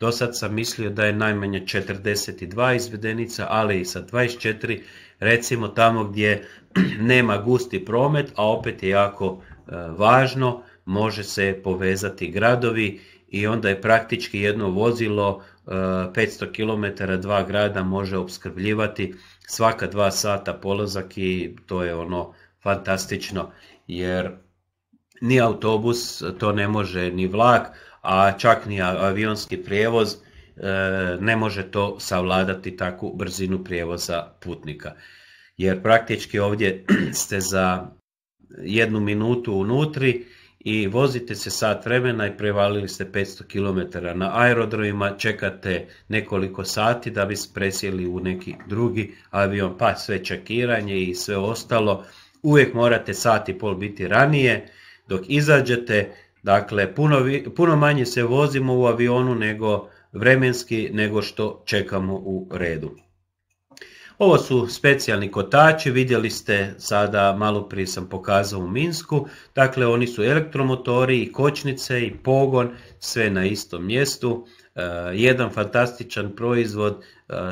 do sad sam mislio da je najmanje 42 izvedenica, ali i sa 24, recimo tamo gdje nema gusti promet, a opet je jako e, važno, može se povezati gradovi i onda je praktički jedno vozilo 500 e, km dva grada može opskrbljivati svaka dva sata polazak i to je ono fantastično jer ni autobus to ne može ni vlak a čak ni avionski prijevoz e, ne može to savladati takvu brzinu prijevoza putnika jer praktički ovdje ste za jednu minutu unutri i vozite se sat vremena i prevalili ste 500 km na aerodromima, čekate nekoliko sati da bi presjeli u neki drugi avion, pa sve čekiranje i sve ostalo. Uvijek morate sat i pol biti ranije dok izađete, dakle puno, puno manje se vozimo u avionu nego vremenski nego što čekamo u redu. Ovo su specijalni kotači, vidjeli ste sada, malo prije sam pokazao u Minsku, dakle oni su elektromotori i kočnice i pogon, sve na istom mjestu. E, jedan fantastičan proizvod e,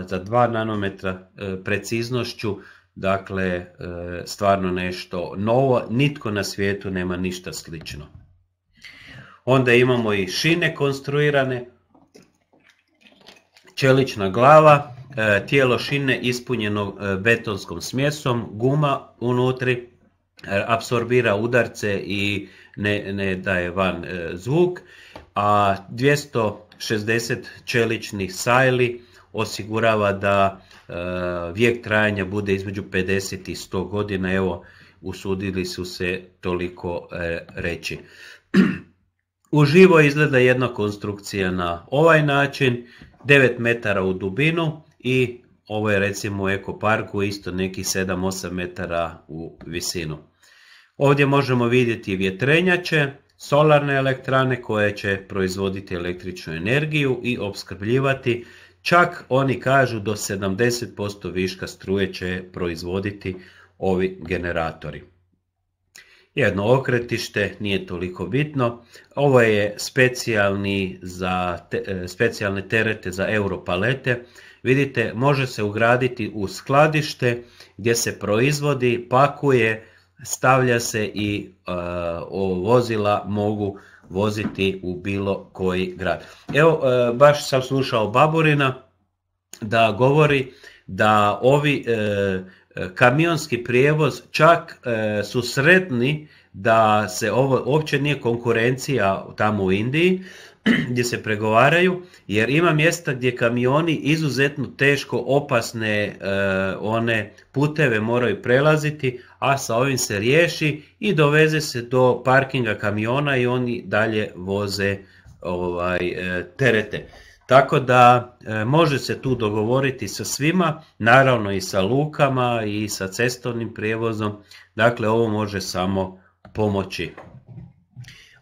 za 2 nanometra e, preciznošću, dakle stvarno nešto novo, nitko na svijetu nema ništa slično. Onda imamo i šine konstruirane, čelična glava, E, tijelo šine ispunjeno e, betonskom smjesom, guma unutri e, apsorbira udarce i ne, ne daje van zvuk, a 260 čeličnih sajli osigurava da vijek trajanja bude između 50 i 100 godina, evo usudili su se toliko reći. Uživo izgleda jedna konstrukcija na ovaj način, 9 metara u dubinu, i ovo je recimo u Eko isto nekih 7-8 metara u visinu. Ovdje možemo vidjeti vjetrenjače, solarne elektrane koje će proizvoditi električnu energiju i opskrbljivati čak oni kažu do 70% viška struje će proizvoditi ovi generatori. Jedno okretište, nije toliko bitno. Ovo je specijalni za e, specijalne terete za europalete vidite može se ugraditi u skladište gdje se proizvodi, pakuje, stavlja se i e, vozila mogu voziti u bilo koji grad. Evo, e, baš sam slušao Baburina da govori da ovi e, kamionski prijevoz čak e, su sretni da se ovo uopće nije konkurencija tamo u Indiji, gdje se pregovaraju jer ima mjesta gdje kamioni izuzetno teško opasne e, one puteve moraju prelaziti, a sa ovim se riješi i doveze se do parkinga kamiona i oni dalje voze ovaj e, terete. Tako da e, može se tu dogovoriti sa svima, naravno i sa lukama i sa cestovnim prijevozom, dakle ovo može samo pomoći.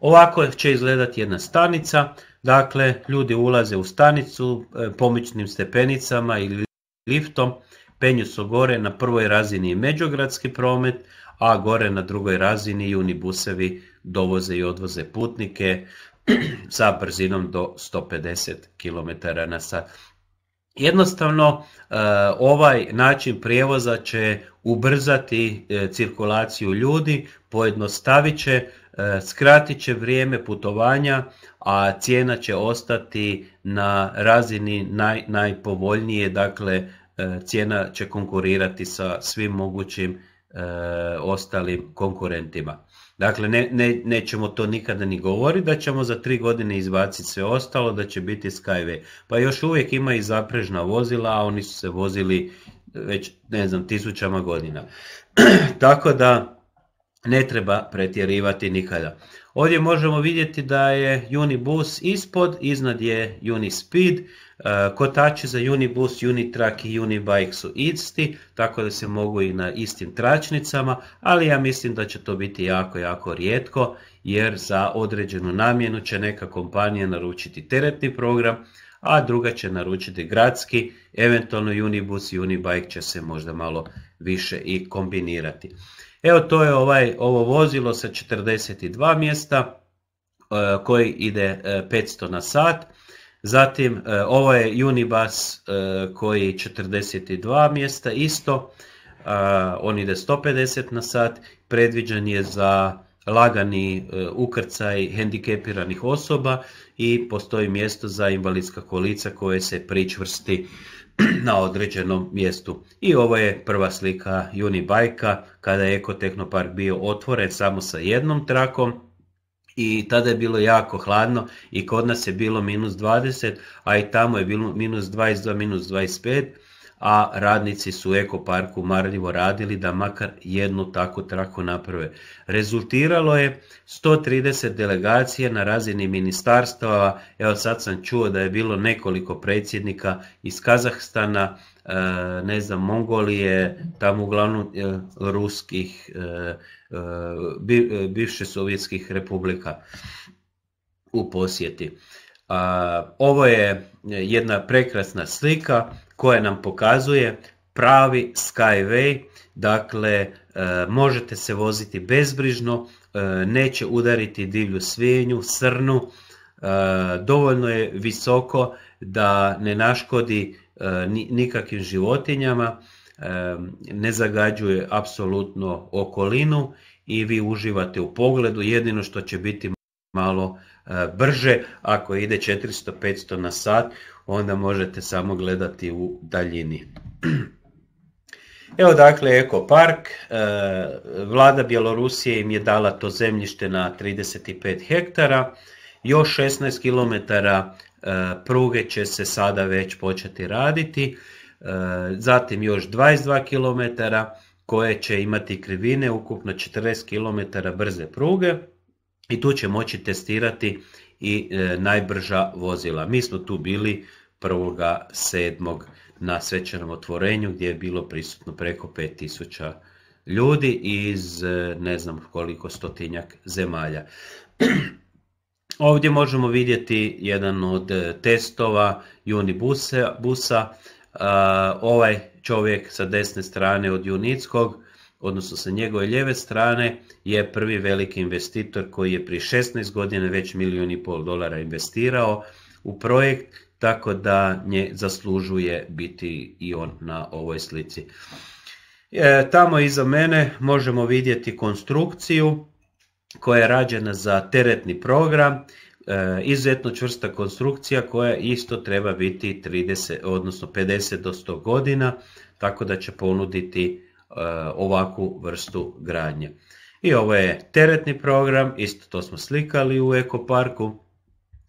Ovako će izgledati jedna stanica, dakle ljudi ulaze u stanicu e, pomičnim stepenicama ili liftom, penju su gore na prvoj razini međugradski promet, a gore na drugoj razini unibusevi dovoze i odvoze putnike sa brzinom do 150 km na sat. Jednostavno e, ovaj način prijevoza će ubrzati e, cirkulaciju ljudi, pojednostavit će E, skratit će vrijeme putovanja, a cijena će ostati na razini naj, najpovoljnije, dakle e, cijena će konkurirati sa svim mogućim e, ostalim konkurentima. Dakle, ne, ne, nećemo to nikada ni govoriti, da ćemo za tri godine izbaciti sve ostalo, da će biti Skyway. Pa još uvijek ima i zaprežna vozila, a oni su se vozili već, ne znam, tisućama godina. Tako da, ne treba pretjerivati nikada. Ovdje možemo vidjeti da je Unibus ispod, iznad je Unispeed, e, kotači za Unibus, Unitrack i Unibike su isti, tako da se mogu i na istim tračnicama, ali ja mislim da će to biti jako, jako rijetko, jer za određenu namjenu će neka kompanija naručiti teretni program, a druga će naručiti gradski, eventualno Unibus i Unibike će se možda malo više i kombinirati. Evo to je ovaj, ovo vozilo sa 42 mjesta e, koji ide 500 e, na sat. Zatim e, ovo je Unibus koji 42 mjesta isto, on ide 150 na sat, predviđen je za lagani ukrcaj hendikepiranih osoba i postoji mjesto za invalidska kolica koje se pričvrsti na određenom mjestu. I ovo je prva slika bajka kada je Ekotehnopark bio otvoren samo sa jednom trakom i tada je bilo jako hladno i kod nas je bilo minus 20, a i tamo je bilo minus 22, minus 25 a radnici su u ekoparku marljivo radili da makar jednu takvu traku naprave. Rezultiralo je 130 delegacije na razini ministarstava, evo sad sam čuo da je bilo nekoliko predsjednika iz Kazahstana, e, ne znam, Mongolije, tamo uglavnom e, ruskih, e, bivše sovjetskih republika u posjeti. Ovo je jedna prekrasna slika koje nam pokazuje pravi Skyway, dakle e, možete se voziti bezbrižno, e, neće udariti divlju svijenju, srnu, e, dovoljno je visoko da ne naškodi nikakvim životinjama, ne zagađuje apsolutno okolinu i vi uživate u pogledu, jedino što će biti malo brže ako ide 400-500 na sat onda možete samo gledati u daljini. Evo dakle Eko Park, e, vlada Bjelorusije im je dala to zemljište na 35 hektara, još 16 km e, pruge će se sada već početi raditi, e, zatim još 22 km koje će imati krivine, ukupno 40 km brze pruge i tu će moći testirati i e, najbrža vozila. Mi smo tu bili 1.7. na svečanom otvorenju gdje je bilo prisutno preko 5000 ljudi iz e, ne znam koliko stotinjak zemalja. Ovdje možemo vidjeti jedan od e, testova Unibusa. Busa. Ovaj čovjek sa desne strane od Junickog odnosno sa njegove lijeve strane je prvi veliki investitor koji je pri 16 godina već milijun i pol dolara investirao u projekt, tako da nje zaslužuje biti i on na ovoj slici. E, tamo iza mene možemo vidjeti konstrukciju koja je rađena za teretni program, e, izuzetno čvrsta konstrukcija koja isto treba biti 30, odnosno 50 do 100 godina, tako da će ponuditi E, ovakvu vrstu gradnje. I ovo je teretni program, isto to smo slikali u ekoparku.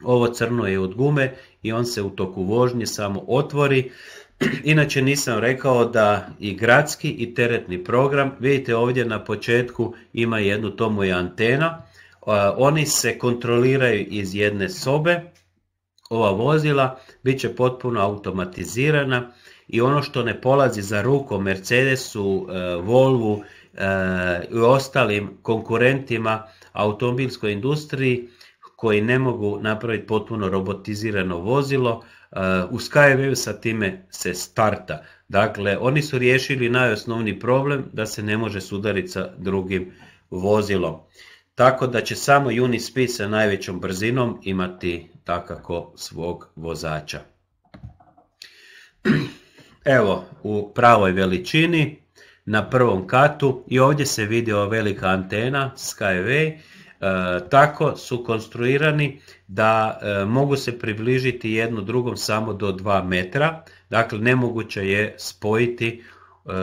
Ovo crno je od gume i on se u toku vožnje samo otvori. Inače nisam rekao da i gradski i teretni program, vidite ovdje na početku ima jednu, tomu i je antena. E, oni se kontroliraju iz jedne sobe, ova vozila bit će potpuno automatizirana i ono što ne polazi za rukom Mercedesu, e, Volvu e, i ostalim konkurentima automobilskoj industriji koji ne mogu napraviti potpuno robotizirano vozilo, e, u Skyway sa time se starta. Dakle, oni su riješili najosnovni problem da se ne može sudariti sa drugim vozilom. Tako da će samo Unispeed sa najvećom brzinom imati takako svog vozača. Evo, u pravoj veličini, na prvom katu i ovdje se vidi ova velika antena Skyway, e, tako su konstruirani da e, mogu se približiti jedno drugom samo do 2 metra, dakle nemoguće je spojiti e,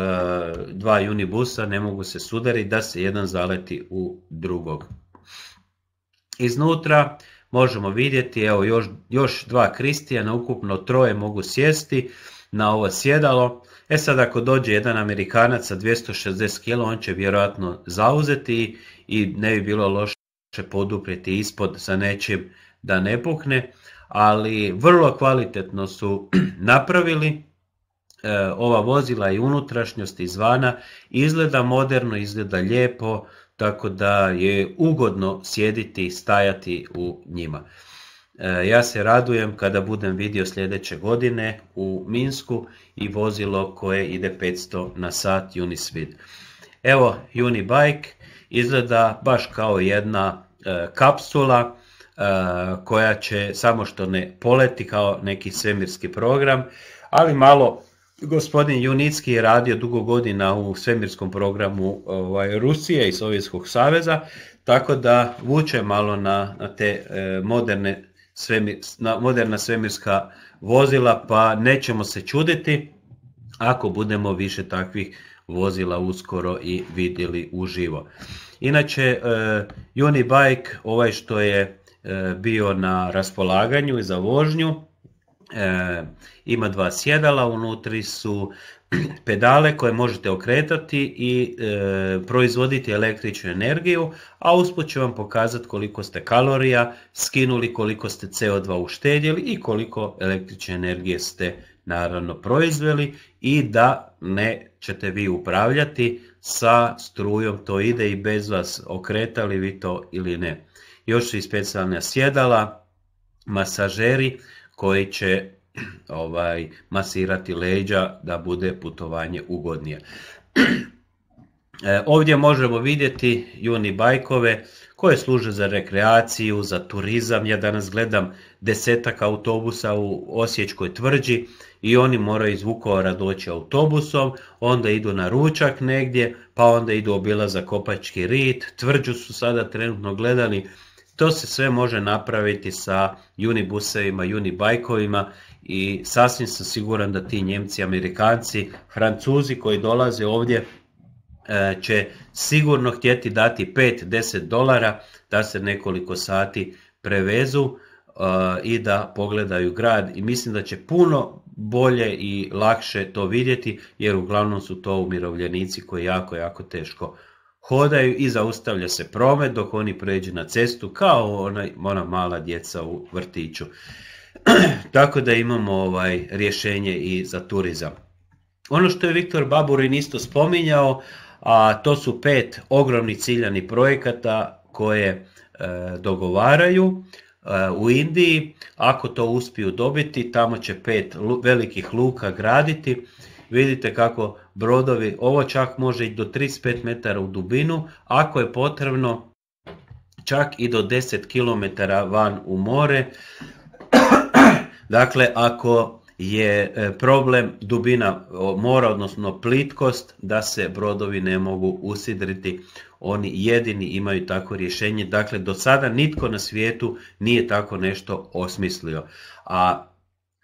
dva unibusa, ne mogu se sudariti da se jedan zaleti u drugog. Iznutra možemo vidjeti evo, još, još dva kristijana, na ukupno troje mogu sjesti, na ovo sjedalo. E sad ako dođe jedan Amerikanac sa 260 kg, on će vjerojatno zauzeti i ne bi bilo loše poduprijeti ispod sa nečim da ne pukne, ali vrlo kvalitetno su napravili e, ova vozila i unutrašnjost izvana, izgleda moderno, izgleda lijepo, tako da je ugodno sjediti i stajati u njima. E, ja se radujem kada budem vidio sljedeće godine u Minsku i vozilo koje ide 500 na sat Unisvid. Evo Unibike izgleda baš kao jedna e, kapsula e, koja će samo što ne poleti kao neki svemirski program, ali malo gospodin Junicki je radio dugo godina u svemirskom programu ovaj, Rusije i Sovjetskog saveza, tako da vuče malo na, te moderne moderna svemirska vozila, pa nećemo se čuditi ako budemo više takvih vozila uskoro i vidjeli uživo. Inače, Unibike, e, ovaj što je e, bio na raspolaganju i za vožnju, e, ima dva sjedala, unutri su pedale koje možete okretati i e, proizvoditi električnu energiju, a usput će vam pokazati koliko ste kalorija skinuli, koliko ste CO2 uštedjeli i koliko električne energije ste naravno proizveli i da ne ćete vi upravljati sa strujom, to ide i bez vas okretali vi to ili ne. Još su i specijalna sjedala, masažeri koji će ovaj, masirati leđa da bude putovanje ugodnije. E, ovdje možemo vidjeti juni bajkove koje služe za rekreaciju, za turizam. Ja danas gledam desetak autobusa u Osječkoj tvrđi i oni moraju iz Vukovara doći autobusom, onda idu na ručak negdje, pa onda idu obila za Kopački rit, tvrđu su sada trenutno gledali. To se sve može napraviti sa junibusevima, junibajkovima i sasvim sam siguran da ti Njemci, Amerikanci, Francuzi koji dolaze ovdje e, će sigurno htjeti dati 5-10 dolara da se nekoliko sati prevezu e, i da pogledaju grad i mislim da će puno bolje i lakše to vidjeti jer uglavnom su to umirovljenici koji jako, jako teško hodaju i zaustavlja se promet dok oni pređu na cestu kao ona, ona mala djeca u vrtiću. Tako da imamo ovaj rješenje i za turizam. Ono što je Viktor Baburin isto spominjao, a to su pet ogromnih ciljani projekata koje e, dogovaraju e, u Indiji. Ako to uspiju dobiti, tamo će pet velikih luka graditi. Vidite kako brodovi, ovo čak može i do 35 metara u dubinu, ako je potrebno čak i do 10 km van u more. Dakle, ako je e, problem dubina mora, odnosno plitkost, da se brodovi ne mogu usidriti. Oni jedini imaju tako rješenje. Dakle, do sada nitko na svijetu nije tako nešto osmislio. A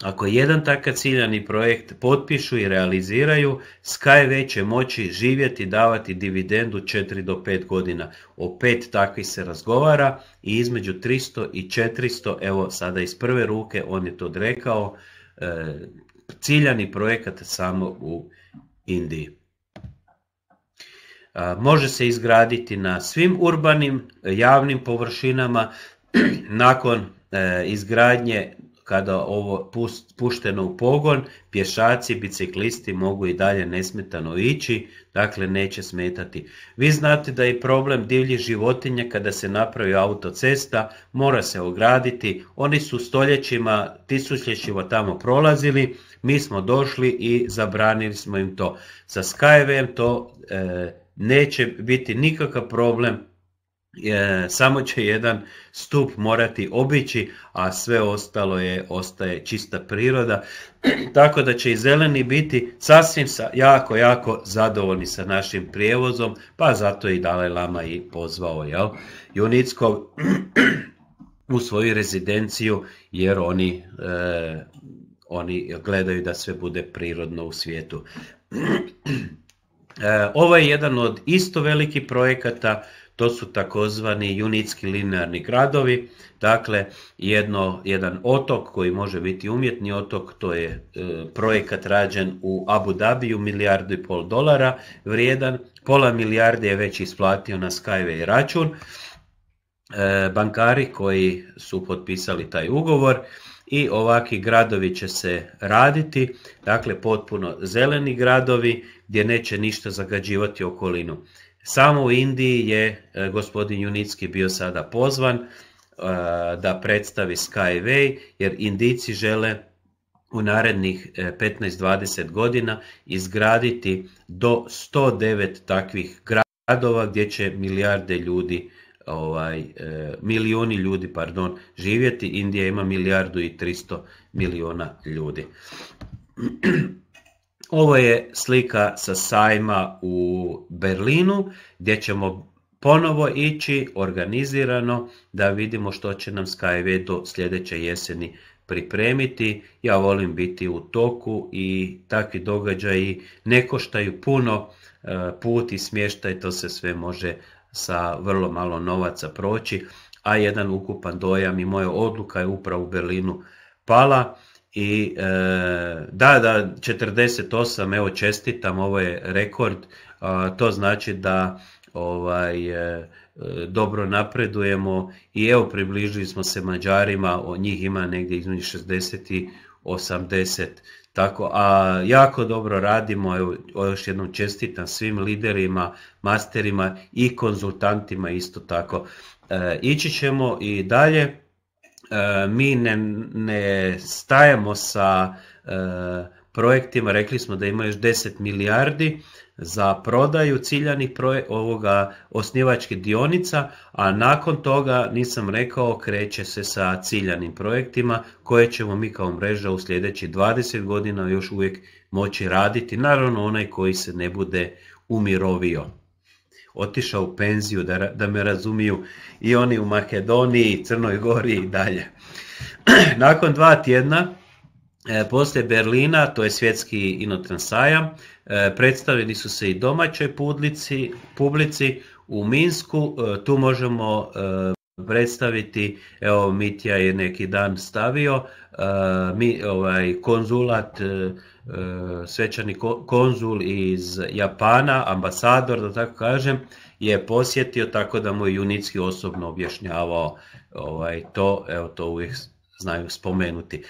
ako jedan takav ciljani projekt potpišu i realiziraju, Skyway će moći živjeti i davati dividendu 4 do 5 godina. O pet takvih se razgovara i između 300 i 400, evo sada iz prve ruke, on je to odrekao, e, ciljani projekat samo u Indiji. Može se izgraditi na svim urbanim javnim površinama nakon e, izgradnje kada ovo pust, pušteno u pogon, pješaci, biciklisti mogu i dalje nesmetano ići, dakle neće smetati. Vi znate da je problem divljih životinja kada se napravi autocesta, mora se ograditi, oni su stoljećima, tisućljećima tamo prolazili, mi smo došli i zabranili smo im to. Sa SkyVem to e, neće biti nikakav problem, samo će jedan stup morati obići, a sve ostalo je ostaje čista priroda. Tako da će i zeleni biti sasvim sa, jako, jako zadovoljni sa našim prijevozom, pa zato i Dalaj Lama i pozvao jel, Junickog u svoju rezidenciju, jer oni, e, oni gledaju da sve bude prirodno u svijetu. E, ovo je jedan od isto velikih projekata to su takozvani unitski linearni gradovi, dakle jedno, jedan otok koji može biti umjetni otok, to je e, projekat rađen u Abu Dhabiju, milijardu i pol dolara vrijedan, pola milijarde je već isplatio na Skyway račun, e, bankari koji su potpisali taj ugovor, i ovakvi gradovi će se raditi, dakle potpuno zeleni gradovi gdje neće ništa zagađivati okolinu. Samo u Indiji je e, gospodin Junicki bio sada pozvan e, da predstavi Skyway, jer Indijci žele u narednih 15-20 e, godina izgraditi do 109 takvih gradova gdje će milijarde ljudi ovaj, milijuni ljudi pardon, živjeti. Indija ima milijardu i 300 milijuna ljudi. Ovo je slika sa sajma u Berlinu gdje ćemo ponovo ići organizirano da vidimo što će nam Skyway do sljedeće jeseni pripremiti. Ja volim biti u toku i takvi događaji ne koštaju puno, e, put i smještaj to se sve može sa vrlo malo novaca proći, a jedan ukupan dojam i moja odluka je upravo u Berlinu pala i e, da, da, 48, evo čestitam, ovo je rekord, e, to znači da ovaj e, dobro napredujemo i evo približili smo se Mađarima, o njih ima negdje između 60 i 80. Tako, a jako dobro radimo, evo, još jednom čestitam svim liderima, masterima i konzultantima isto tako. ići ćemo i dalje, E, mi ne, ne stajemo sa e, projektima, rekli smo da ima još 10 milijardi za prodaju ciljanih ovoga osnivačkih dionica, a nakon toga, nisam rekao, kreće se sa ciljanim projektima koje ćemo mi kao mreža u sljedećih 20 godina još uvijek moći raditi, naravno onaj koji se ne bude umirovio otišao u penziju, da, da me razumiju i oni u Makedoniji, Crnoj Gori i dalje. Nakon dva tjedna, e, poslije Berlina, to je svjetski inotran e, predstavljeni su se i domaćoj publici, publici u Minsku, e, tu možemo predstaviti. Evo Mitja je neki dan stavio e, mi ovaj konzulat e, e, svećani konzul iz Japana, ambasador da tako kažem, je posjetio tako da mu je Junicki osobno objašnjavao ovaj to, evo to uvijek znaju spomenuti.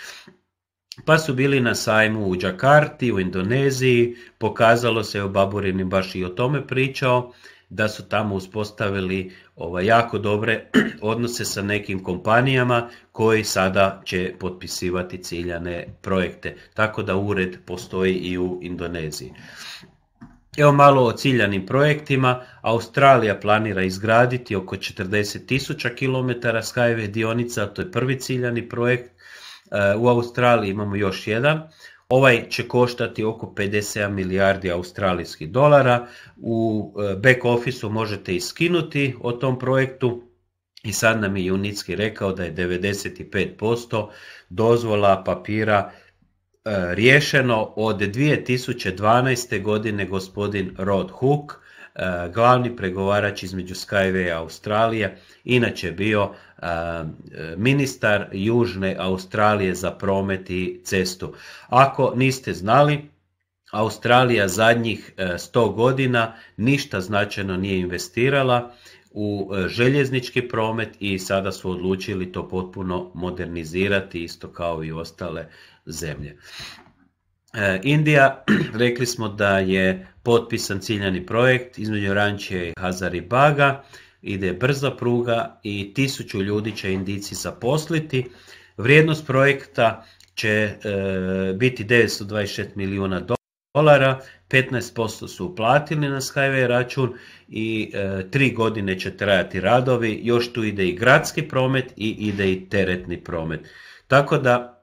Pa su bili na sajmu u Đakarti, u Indoneziji, pokazalo se, o Baburin baš i o tome pričao, da su tamo uspostavili ovaj, jako dobre odnose sa nekim kompanijama koji sada će potpisivati ciljane projekte. Tako da ured postoji i u Indoneziji. Evo malo o ciljanim projektima. Australija planira izgraditi oko 40.000 km skyway dionica, to je prvi ciljani projekt. E, u Australiji imamo još jedan Ovaj će koštati oko 57 milijardi australijskih dolara. U e, back officeu možete iskinuti o tom projektu i sad nam je Junicki rekao da je 95% dozvola papira e, riješeno od 2012. godine gospodin Rod Hook, e, glavni pregovarač između Skyway Australije, inače bio ministar Južne Australije za promet i cestu. Ako niste znali, Australija zadnjih 100 e, godina ništa značajno nije investirala u e, željeznički promet i sada su odlučili to potpuno modernizirati isto kao i ostale zemlje. E, Indija, rekli smo da je potpisan ciljani projekt između ranče i Hazaribaga ide brza pruga i tisuću ljudi će indici zaposliti. Vrijednost projekta će e, biti 926 milijuna dolara, 15% su uplatili na Skyway račun i e, tri godine će trajati radovi, još tu ide i gradski promet i ide i teretni promet. Tako da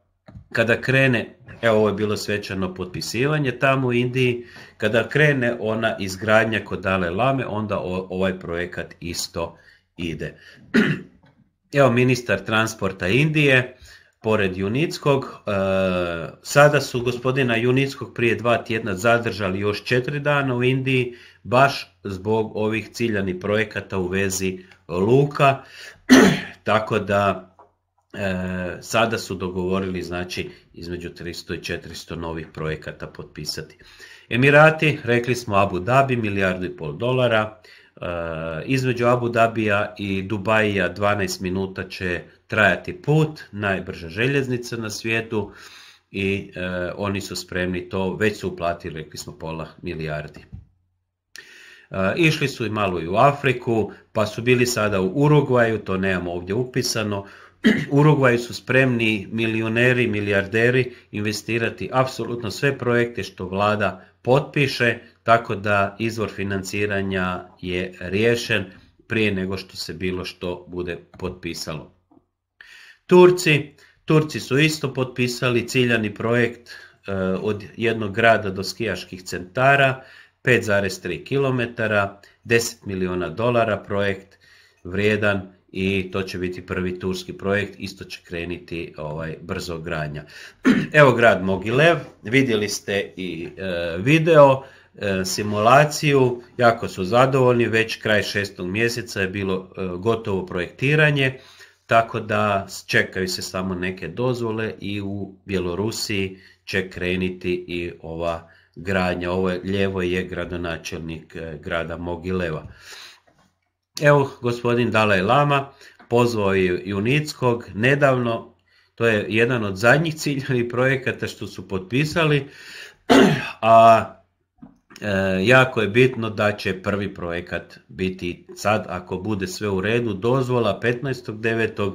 kada krene, evo ovo je bilo svečano potpisivanje tamo u Indiji, kada krene ona izgradnja kod Dale Lame, onda ovaj projekat isto ide. Evo ministar transporta Indije, pored Junickog, e, sada su gospodina Junickog prije dva tjedna zadržali još četiri dana u Indiji, baš zbog ovih ciljanih projekata u vezi luka, tako da E, sada su dogovorili znači između 300 i 400 novih projekata potpisati. Emirati, rekli smo Abu Dhabi, milijardu i pol dolara, e, između Abu Dhabija i Dubajija 12 minuta će trajati put, najbrža željeznica na svijetu i e, oni su spremni to, već su uplatili, rekli smo, pola milijardi. Išli su i malo i u Afriku, pa su bili sada u Urugvaju, to nemamo ovdje upisano, Urugvaj su spremni milioneri, milijarderi investirati apsolutno sve projekte što vlada potpiše, tako da izvor financiranja je riješen prije nego što se bilo što bude potpisalo. Turci, Turci su isto potpisali ciljani projekt e, od jednog grada do skijaških centara, 5,3 km, 10 milijuna dolara projekt vrijedan i to će biti prvi turski projekt, isto će krenuti ovaj brzo gradnja. Evo grad Mogilev, vidjeli ste i e, video, e, simulaciju, jako su zadovoljni, već kraj šestog mjeseca je bilo e, gotovo projektiranje, tako da čekaju se samo neke dozvole i u Bjelorusiji će kreniti i ova gradnja. Ovo je, ljevo je gradonačelnik grada Mogileva. Evo, gospodin Dalaj Lama pozvao je Junickog nedavno, to je jedan od zadnjih ciljevi projekata što su potpisali, a e, jako je bitno da će prvi projekat biti sad, ako bude sve u redu, dozvola 15.9.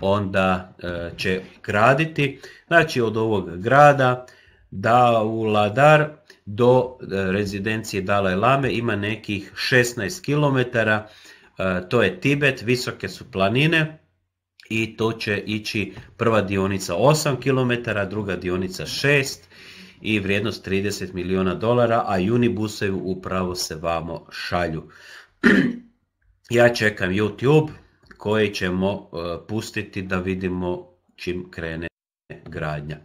onda e, će graditi, znači od ovog grada da u Ladar do e, rezidencije Dalaj Lame ima nekih 16 km, e, to je Tibet, visoke su planine i to će ići prva dionica 8 km, druga dionica 6 i vrijednost 30 milijuna dolara, a ju upravo se vamo šalju. ja čekam YouTube koji ćemo e, pustiti da vidimo čim krene gradnja.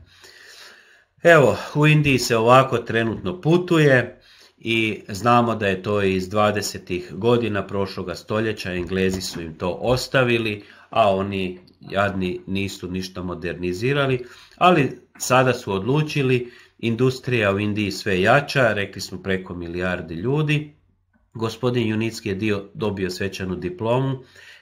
Evo, u Indiji se ovako trenutno putuje i znamo da je to iz 20. godina prošloga stoljeća, Englezi su im to ostavili, a oni jadni nisu ništa modernizirali, ali sada su odlučili, industrija u Indiji sve jača, rekli smo preko milijardi ljudi, gospodin Junicki je dio dobio svećanu diplomu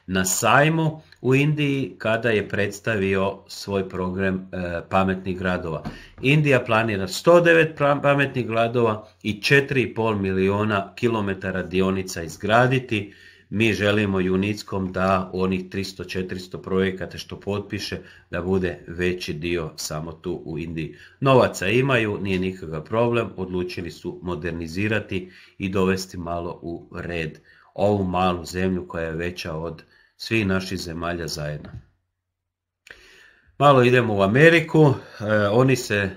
na sajmu u Indiji kada je predstavio svoj program e, pametnih gradova. Indija planira 109 pametnih gradova i 4,5 milijuna kilometara dionica izgraditi. Mi želimo Junickom da onih 300-400 projekata što potpiše da bude veći dio samo tu u Indiji. Novaca imaju, nije nikakav problem, odlučili su modernizirati i dovesti malo u red ovu malu zemlju koja je veća od svi naši zemalja zajedno. Malo idemo u Ameriku, e, oni se e,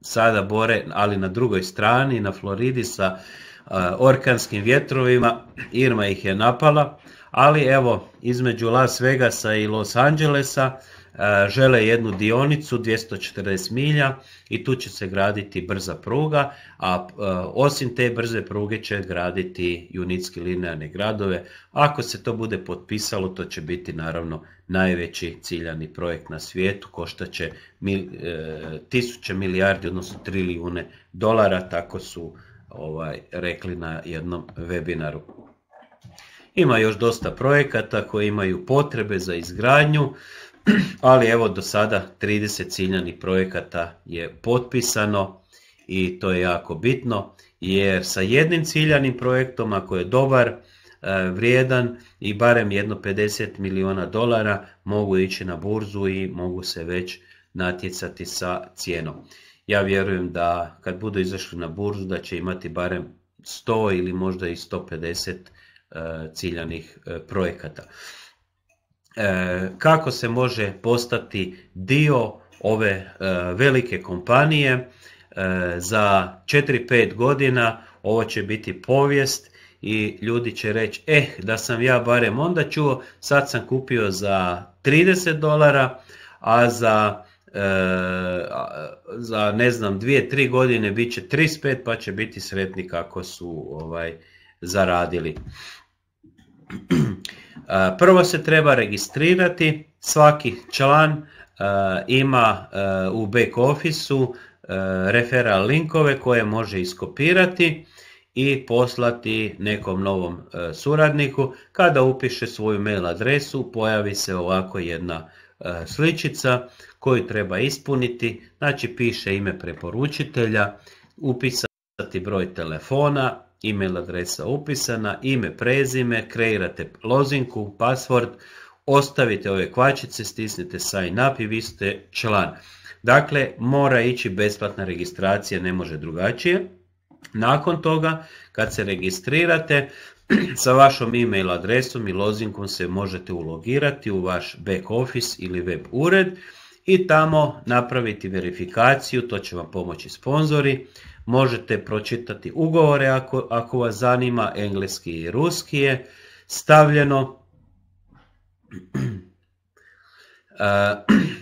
sada bore, ali na drugoj strani, na Floridi sa e, orkanskim vjetrovima, Irma ih je napala, ali evo između Las Vegasa i Los Angelesa E, žele jednu dionicu 240 milja i tu će se graditi brza pruga, a e, osim te brze pruge će graditi junitski linearne gradove. Ako se to bude potpisalo, to će biti naravno najveći ciljani projekt na svijetu, Košta će e, tisuće milijardi, odnosno trilijune dolara, tako su ovaj, rekli na jednom webinaru. Ima još dosta projekata koji imaju potrebe za izgradnju. ali evo do sada 30 ciljanih projekata je potpisano i to je jako bitno jer sa jednim ciljanim projektom ako je dobar, e, vrijedan i barem jedno 50 milijuna dolara mogu ići na burzu i mogu se već natjecati sa cijenom. Ja vjerujem da kad budu izašli na burzu da će imati barem 100 ili možda i 150 e, ciljanih e, projekata. E, kako se može postati dio ove e, velike kompanije e, za 4-5 godina ovo će biti povijest i ljudi će reći eh da sam ja barem onda čuo sad sam kupio za 30 dolara a za za ne znam dvije, tri godine bit će 35 pa će biti sretni kako su ovaj zaradili. Prvo se treba registrirati, svaki član ima u back officeu referal linkove koje može iskopirati i poslati nekom novom suradniku. Kada upiše svoju mail adresu pojavi se ovako jedna sličica koju treba ispuniti, znači piše ime preporučitelja, upisati broj telefona, email adresa upisana, ime, prezime, kreirate lozinku, password, ostavite ove kvačice, stisnite sign up i vi ste član. Dakle, mora ići besplatna registracija, ne može drugačije. Nakon toga, kad se registrirate, sa vašom email adresom i lozinkom se možete ulogirati u vaš back office ili web ured i tamo napraviti verifikaciju, to će vam pomoći sponzori Možete pročitati ugovore ako, ako vas zanima, engleski i ruski je stavljeno. Eh,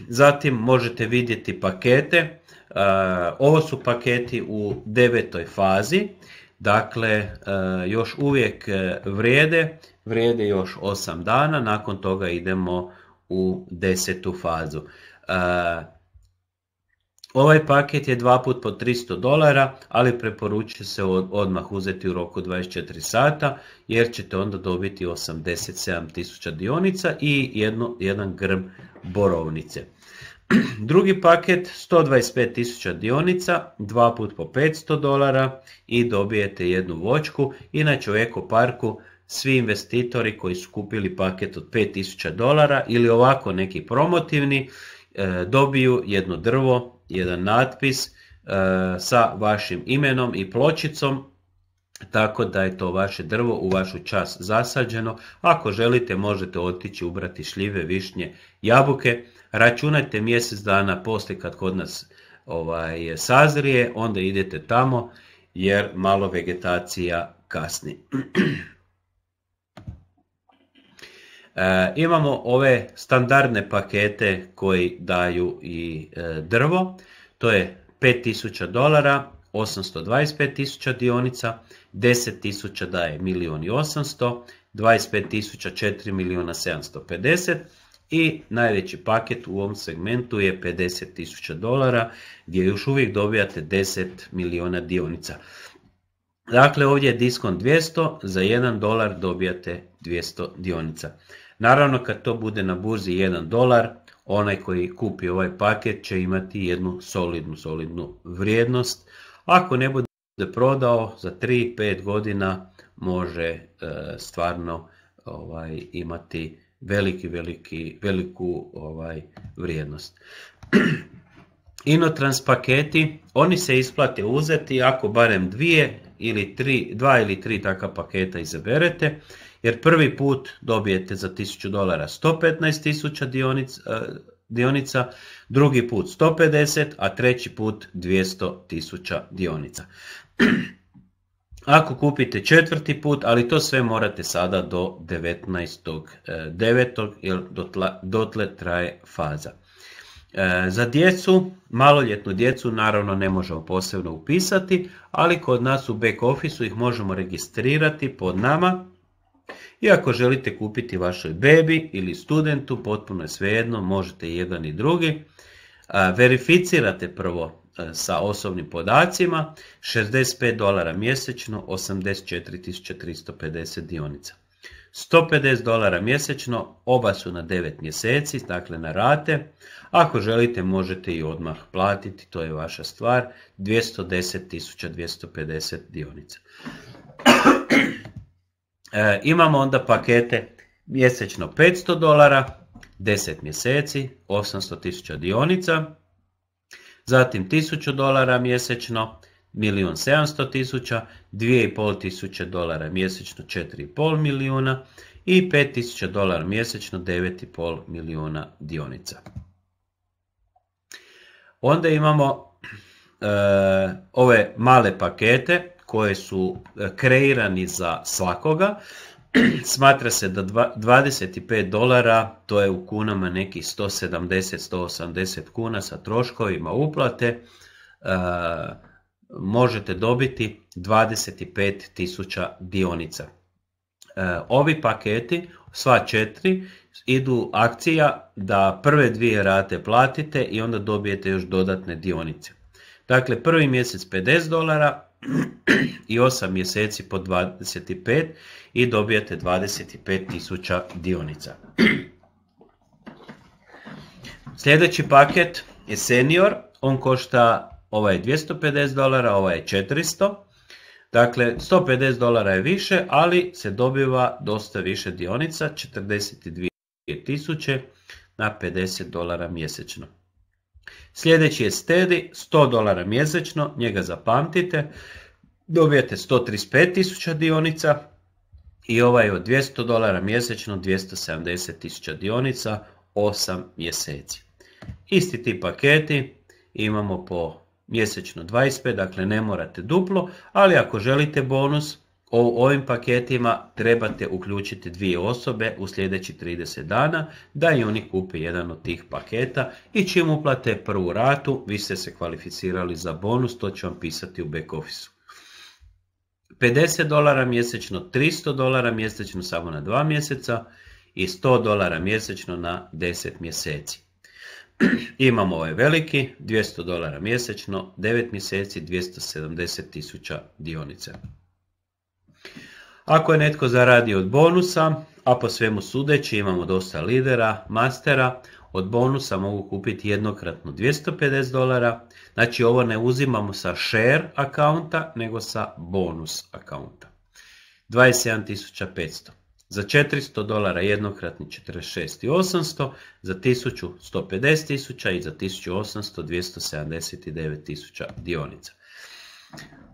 zatim možete vidjeti pakete. Eh, ovo su paketi u devetoj fazi. Dakle, eh, još uvijek vrijede, vrijede još 8 dana, nakon toga idemo u desetu fazu. Ovaj paket je dva put po 300 dolara, ali preporučuje se odmah uzeti u roku 24 sata, jer ćete onda dobiti 87.000 dionica i jedno, jedan grm borovnice. Drugi paket 125.000 dionica, dva put po 500 dolara i dobijete jednu vočku. Inače u Eko Parku svi investitori koji su kupili paket od 5000 dolara ili ovako neki promotivni e, dobiju jedno drvo jedan natpis e, sa vašim imenom i pločicom tako da je to vaše drvo u vašu čas zasađeno. Ako želite možete otići ubrati šljive, višnje, jabuke. Računajte mjesec dana poslije kad kod nas ovaj, sazrije, onda idete tamo jer malo vegetacija kasni. E, imamo ove standardne pakete koji daju i e, drvo, to je 5000 dolara, 825.000 dionica, 10.000 daje milijun i 25.000 4 milijuna 750 i najveći paket u ovom segmentu je 50.000 dolara gdje još uvijek dobijate 10 milijuna dionica. Dakle ovdje je diskon 200, za 1 dolar dobijate 200 dionica. Naravno kad to bude na burzi 1 dolar, onaj koji kupi ovaj paket će imati jednu solidnu, solidnu vrijednost. Ako ne bude prodao za 3-5 godina može e, stvarno ovaj imati veliki, veliki, veliku ovaj vrijednost. Inotrans paketi, oni se isplate uzeti ako barem dvije ili tri, dva ili tri takva paketa izaberete jer prvi put dobijete za 1000 dolara 115.000 tisuća e, dionica, drugi put 150, a treći put 200 tisuća dionica. Ako kupite četvrti put, ali to sve morate sada do 19.9. E, jer dotle traje faza. E, za djecu, maloljetnu djecu naravno ne možemo posebno upisati, ali kod nas u back officeu ih možemo registrirati pod nama i ako želite kupiti vašoj bebi ili studentu, potpuno je svejedno, možete jedan i drugi. Verificirate prvo sa osobnim podacima, 65 dolara mjesečno, 84.350 dionica. 150 dolara mjesečno, oba su na 9 mjeseci, dakle na rate. Ako želite možete i odmah platiti, to je vaša stvar, 210.250 dionica. E, imamo onda pakete mjesečno 500 dolara, 10 mjeseci, 800 tisuća dionica, zatim 1000 dolara mjesečno, 1.700.000, 700 tisuća, dolara mjesečno 4,5 milijuna i 5000 dolara mjesečno 9,5 milijuna dionica. Onda imamo e, ove male pakete koje su e, kreirani za svakoga, smatra se da 25 dolara, to je u kunama nekih 170-180 kuna sa troškovima uplate, e, možete dobiti 25.000 tisuća dionica. E, ovi paketi, sva četiri, idu akcija da prve dvije rate platite i onda dobijete još dodatne dionice. Dakle, prvi mjesec 50 dolara, i 8 mjeseci po 25 i dobijete 25.000 dionica. Sljedeći paket je senior, on košta ovaj 250 dolara, ovaj je 400. Dakle, 150 dolara je više, ali se dobiva dosta više dionica, 42.000 na 50 dolara mjesečno. Sljedeći je Steady, 100 dolara mjesečno, njega zapamtite. Dobijete 135 tisuća dionica i ovaj je od 200 dolara mjesečno, 270 tisuća dionica, 8 mjeseci. Isti ti paketi imamo po mjesečno 25, dakle ne morate duplo, ali ako želite bonus, u ovim paketima trebate uključiti dvije osobe u sljedeći 30 dana da i oni kupe jedan od tih paketa i čim uplate prvu ratu vi ste se kvalificirali za bonus, to ću vam pisati u back officeu. 50 dolara mjesečno, 300 dolara mjesečno samo na 2 mjeseca i 100 dolara mjesečno na 10 mjeseci. Imamo ovaj veliki, 200 dolara mjesečno, 9 mjeseci, 270 tisuća dionica. Ako je netko zaradio od bonusa, a po svemu sudeći imamo dosta lidera, mastera, od bonusa mogu kupiti jednokratno 250 dolara. Znači ovo ne uzimamo sa share akaunta, nego sa bonus akaunta. 27.500. Za 400 dolara jednokratni 46.800, za 1150.000 i za 1800 279.000 dionica.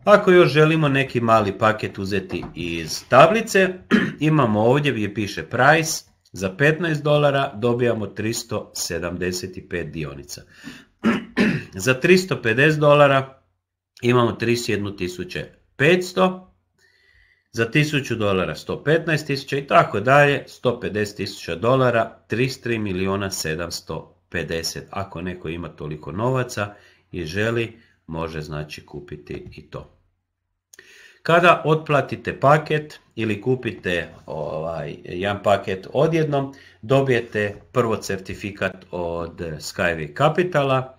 Ako još želimo neki mali paket uzeti iz tablice, imamo ovdje gdje piše price, za 15 dolara dobijamo 375 dionica. za 350 dolara imamo 31.500, za 1000 dolara 115.000 i tako dalje, 150.000 dolara 33.750.000. Ako neko ima toliko novaca i želi, može znači kupiti i to. Kada otplatite paket ili kupite ovaj, jedan paket odjednom, dobijete prvo certifikat od Skyway Capitala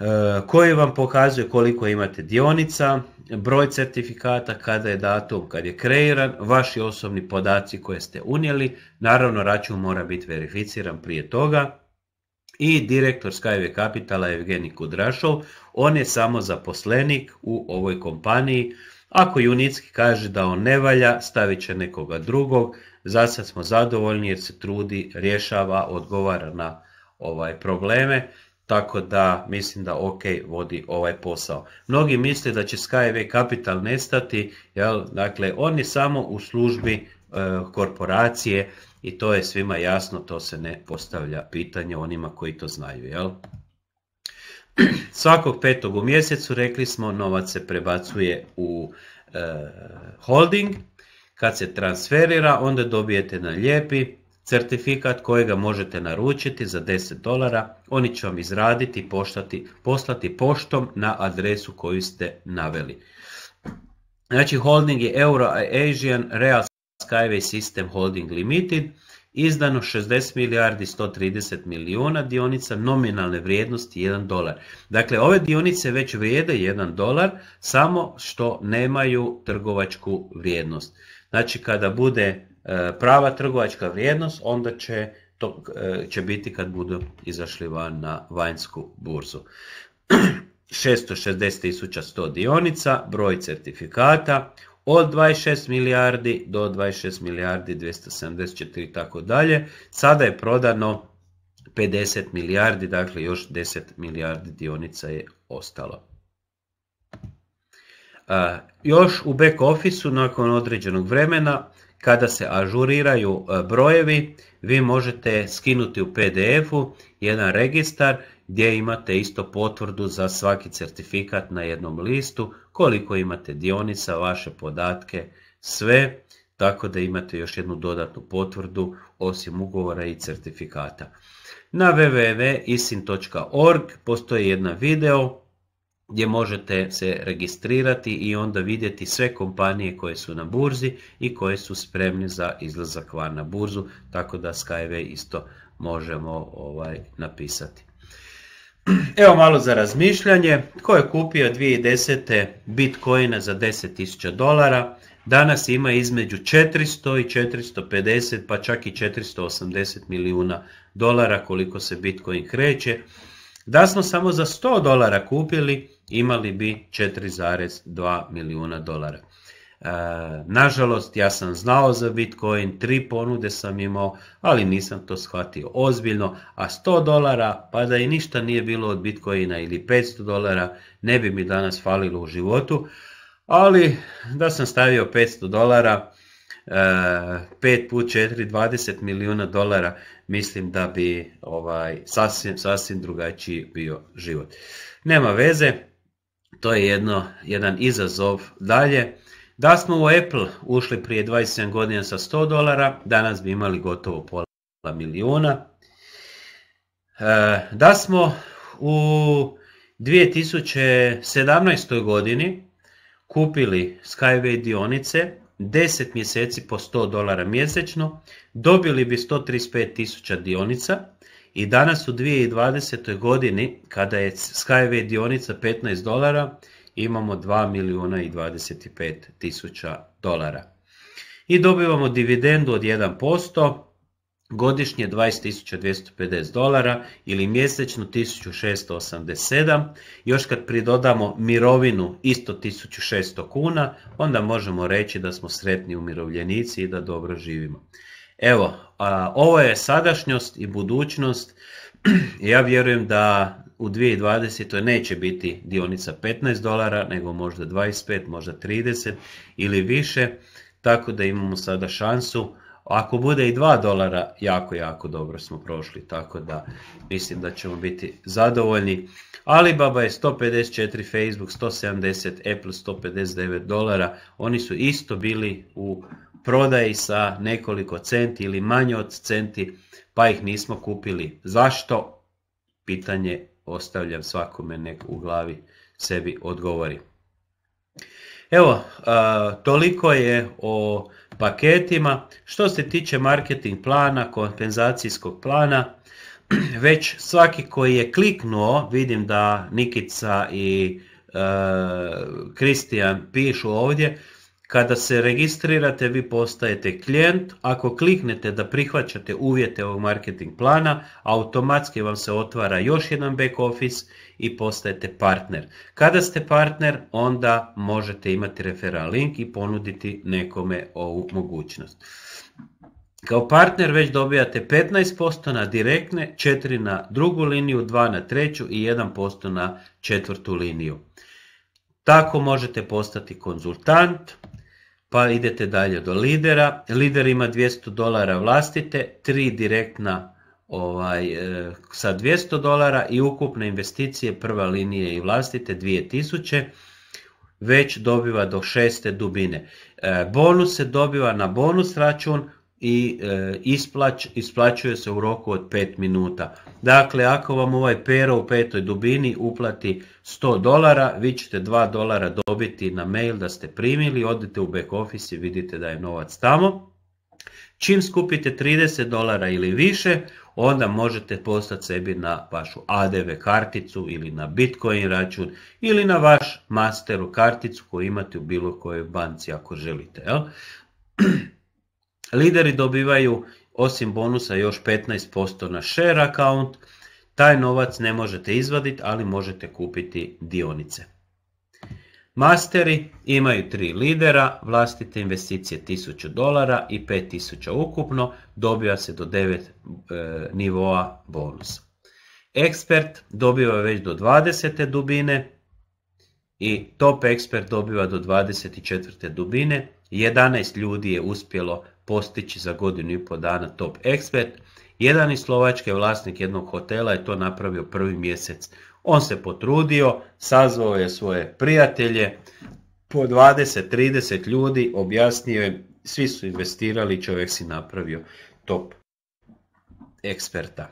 eh, koji vam pokazuje koliko imate dionica, broj certifikata, kada je datum, kad je kreiran, vaši osobni podaci koje ste unijeli, naravno račun mora biti verificiran prije toga i direktor Skyway Capitala Evgenij Kudrašov, on je samo zaposlenik u ovoj kompaniji, ako Junicki kaže da on ne valja, stavit će nekoga drugog. za sad smo zadovoljni jer se trudi, rješava, odgovara na ovaj probleme. Tako da mislim da OK vodi ovaj posao. Mnogi misle da će Skyway Capital nestati, jel? dakle on je samo u službi e, korporacije i to je svima jasno, to se ne postavlja pitanje onima koji to znaju. Jel? svakog petog u mjesecu rekli smo novac se prebacuje u e, holding, kad se transferira onda dobijete na lijepi certifikat kojega možete naručiti za 10 dolara, oni će vam izraditi i poslati poštom na adresu koju ste naveli. Znači holding je Euro Asian Real Skyway System Holding Limited, izdano 60 milijardi 130 milijuna dionica nominalne vrijednosti 1 dolar. Dakle, ove dionice već vrijede 1 dolar, samo što nemaju trgovačku vrijednost. Znači, kada bude e, prava trgovačka vrijednost, onda će to e, će biti kad budu izašli van na vanjsku burzu. 660.100 dionica, broj certifikata, od 26 milijardi do 26 milijardi 274 i tako dalje. Sada je prodano 50 milijardi, dakle još 10 milijardi dionica je ostalo. Još u back officeu nakon određenog vremena kada se ažuriraju brojevi vi možete skinuti u PDF-u jedan registar gdje imate isto potvrdu za svaki certifikat na jednom listu koliko imate dionica, vaše podatke, sve, tako da imate još jednu dodatnu potvrdu osim ugovora i certifikata. Na www.isin.org postoji jedna video gdje možete se registrirati i onda vidjeti sve kompanije koje su na burzi i koje su spremne za izlazak van na burzu, tako da Skyway isto možemo ovaj napisati. Evo malo za razmišljanje. Ko je kupio 2010. bitcoina za 10.000 dolara, danas ima između 400 i 450 pa čak i 480 milijuna dolara koliko se bitcoin kreće. Da smo samo za 100 dolara kupili, imali bi 4,2 milijuna dolara. E, nažalost, ja sam znao za Bitcoin, tri ponude sam imao, ali nisam to shvatio ozbiljno, a 100 dolara, pa da i ništa nije bilo od Bitcoina ili 500 dolara, ne bi mi danas falilo u životu, ali da sam stavio 500 dolara, 5 e, put 4, 20 milijuna dolara, mislim da bi ovaj, sasvim, sasvim drugačiji bio život. Nema veze, to je jedno, jedan izazov dalje. Da smo u Apple ušli prije 27 godina sa 100 dolara, danas bi imali gotovo pola milijuna. E, da smo u 2017. godini kupili Skyway dionice 10 mjeseci po 100 dolara mjesečno, dobili bi 135 tisuća dionica i danas u 2020. godini kada je Skyway dionica 15 dolara, imamo 2 milijuna i 25 tisuća dolara. I dobivamo dividendu od 1%, godišnje 20.250 dolara ili mjesečno 1687. Još kad pridodamo mirovinu isto 1600 kuna, onda možemo reći da smo sretni umirovljenici i da dobro živimo. Evo, ovo je sadašnjost i budućnost. Ja vjerujem da u 2020. neće biti dionica 15 dolara, nego možda 25, možda 30 ili više, tako da imamo sada šansu. Ako bude i 2 dolara, jako, jako dobro smo prošli, tako da mislim da ćemo biti zadovoljni. Alibaba je 154, Facebook 170, Apple 159 dolara, oni su isto bili u prodaji sa nekoliko centi ili manje od centi, pa ih nismo kupili. Zašto? Pitanje ostavljam svakome nek u glavi sebi odgovori. Evo, toliko je o paketima. Što se tiče marketing plana, kompenzacijskog plana, već svaki koji je kliknuo, vidim da Nikica i Kristijan e, pišu ovdje, kada se registrirate vi postajete klijent, ako kliknete da prihvaćate uvjete ovog marketing plana, automatski vam se otvara još jedan back office i postajete partner. Kada ste partner, onda možete imati referral link i ponuditi nekome ovu mogućnost. Kao partner već dobijate 15% na direktne, 4 na drugu liniju, 2 na treću i 1% na četvrtu liniju. Tako možete postati konzultant, pa idete dalje do lidera. Lider ima 200 dolara vlastite, tri direktna ovaj, e, sa 200 dolara i ukupne investicije prva linije i vlastite 2000 već dobiva do šeste dubine. E, bonus se dobiva na bonus račun i e, isplaćuje se u roku od 5 minuta. Dakle, ako vam ovaj pero u petoj dubini uplati 100 dolara, vi ćete 2 dolara dobiti na mail da ste primili, odite u back office i vidite da je novac tamo. Čim skupite 30 dolara ili više, onda možete postati sebi na vašu ADV karticu ili na Bitcoin račun ili na vaš masteru karticu koju imate u bilo kojoj banci ako želite. Jel? Lideri dobivaju osim bonusa još 15% na share account. Taj novac ne možete izvaditi, ali možete kupiti dionice. Masteri imaju 3 lidera, vlastite investicije 1000 dolara i 5000 ukupno, dobiva se do 9 e, nivoa bonusa. Ekspert dobiva već do 20. dubine i top ekspert dobiva do 24. dubine. 11 ljudi je uspjelo postići za godinu i pol dana top ekspert. Jedan iz Slovačke vlasnik jednog hotela je to napravio prvi mjesec. On se potrudio, sazvao je svoje prijatelje, po 20-30 ljudi objasnio je, svi su investirali, čovjek si napravio top eksperta.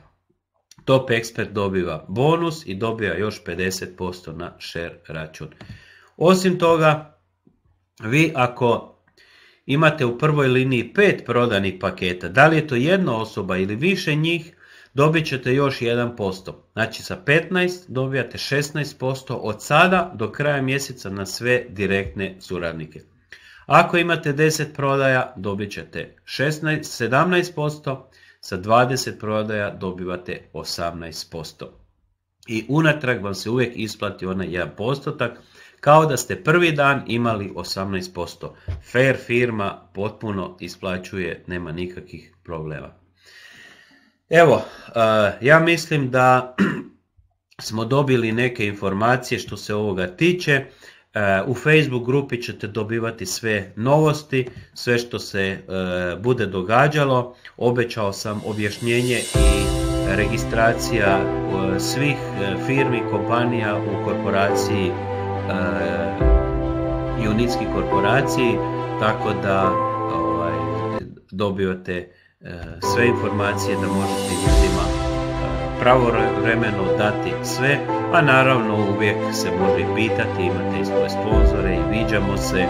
Top ekspert dobiva bonus i dobiva još 50% na share račun. Osim toga, vi ako imate u prvoj liniji pet prodanih paketa, da li je to jedna osoba ili više njih, dobit ćete još 1%. Znači sa 15 dobijate 16% od sada do kraja mjeseca na sve direktne suradnike. Ako imate 10 prodaja dobit ćete 16, 17%, sa 20 prodaja dobivate 18%. I unatrag vam se uvijek isplati onaj 1%, kao da ste prvi dan imali 18%. Fair firma potpuno isplaćuje, nema nikakvih problema. Evo, e, ja mislim da smo dobili neke informacije što se ovoga tiče. E, u Facebook grupi ćete dobivati sve novosti, sve što se e, bude događalo. Obećao sam objašnjenje i registracija svih firmi, kompanija u korporaciji E, junitski korporaciji, tako da ovaj, dobivate e, sve informacije da možete ljudima e, vremeno dati sve, a naravno uvijek se može pitati, imate i svoje sponzore i viđamo se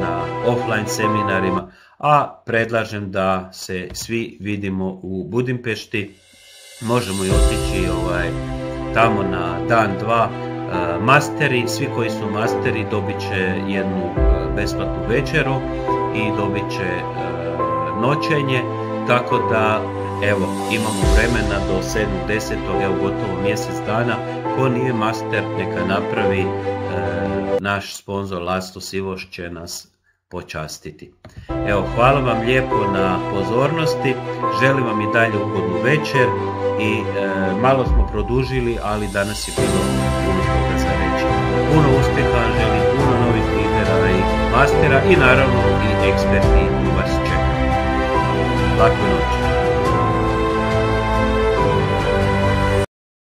na offline seminarima, a predlažem da se svi vidimo u Budimpešti, možemo i otići ovaj, tamo na dan, dva, masteri, svi koji su masteri dobit će jednu besplatnu večeru i dobit će noćenje, tako da evo imamo vremena do 7.10. evo gotovo mjesec dana, ko nije master neka napravi naš sponzor Lasto Sivoš će nas počastiti. Evo hvala vam lijepo na pozornosti, želim vam i dalje ugodnu večer i malo smo produžili ali danas je bilo puno uspjeha, želim puno novih lidera i mastera i naravno i eksperti u vas čekaju. Laku noć!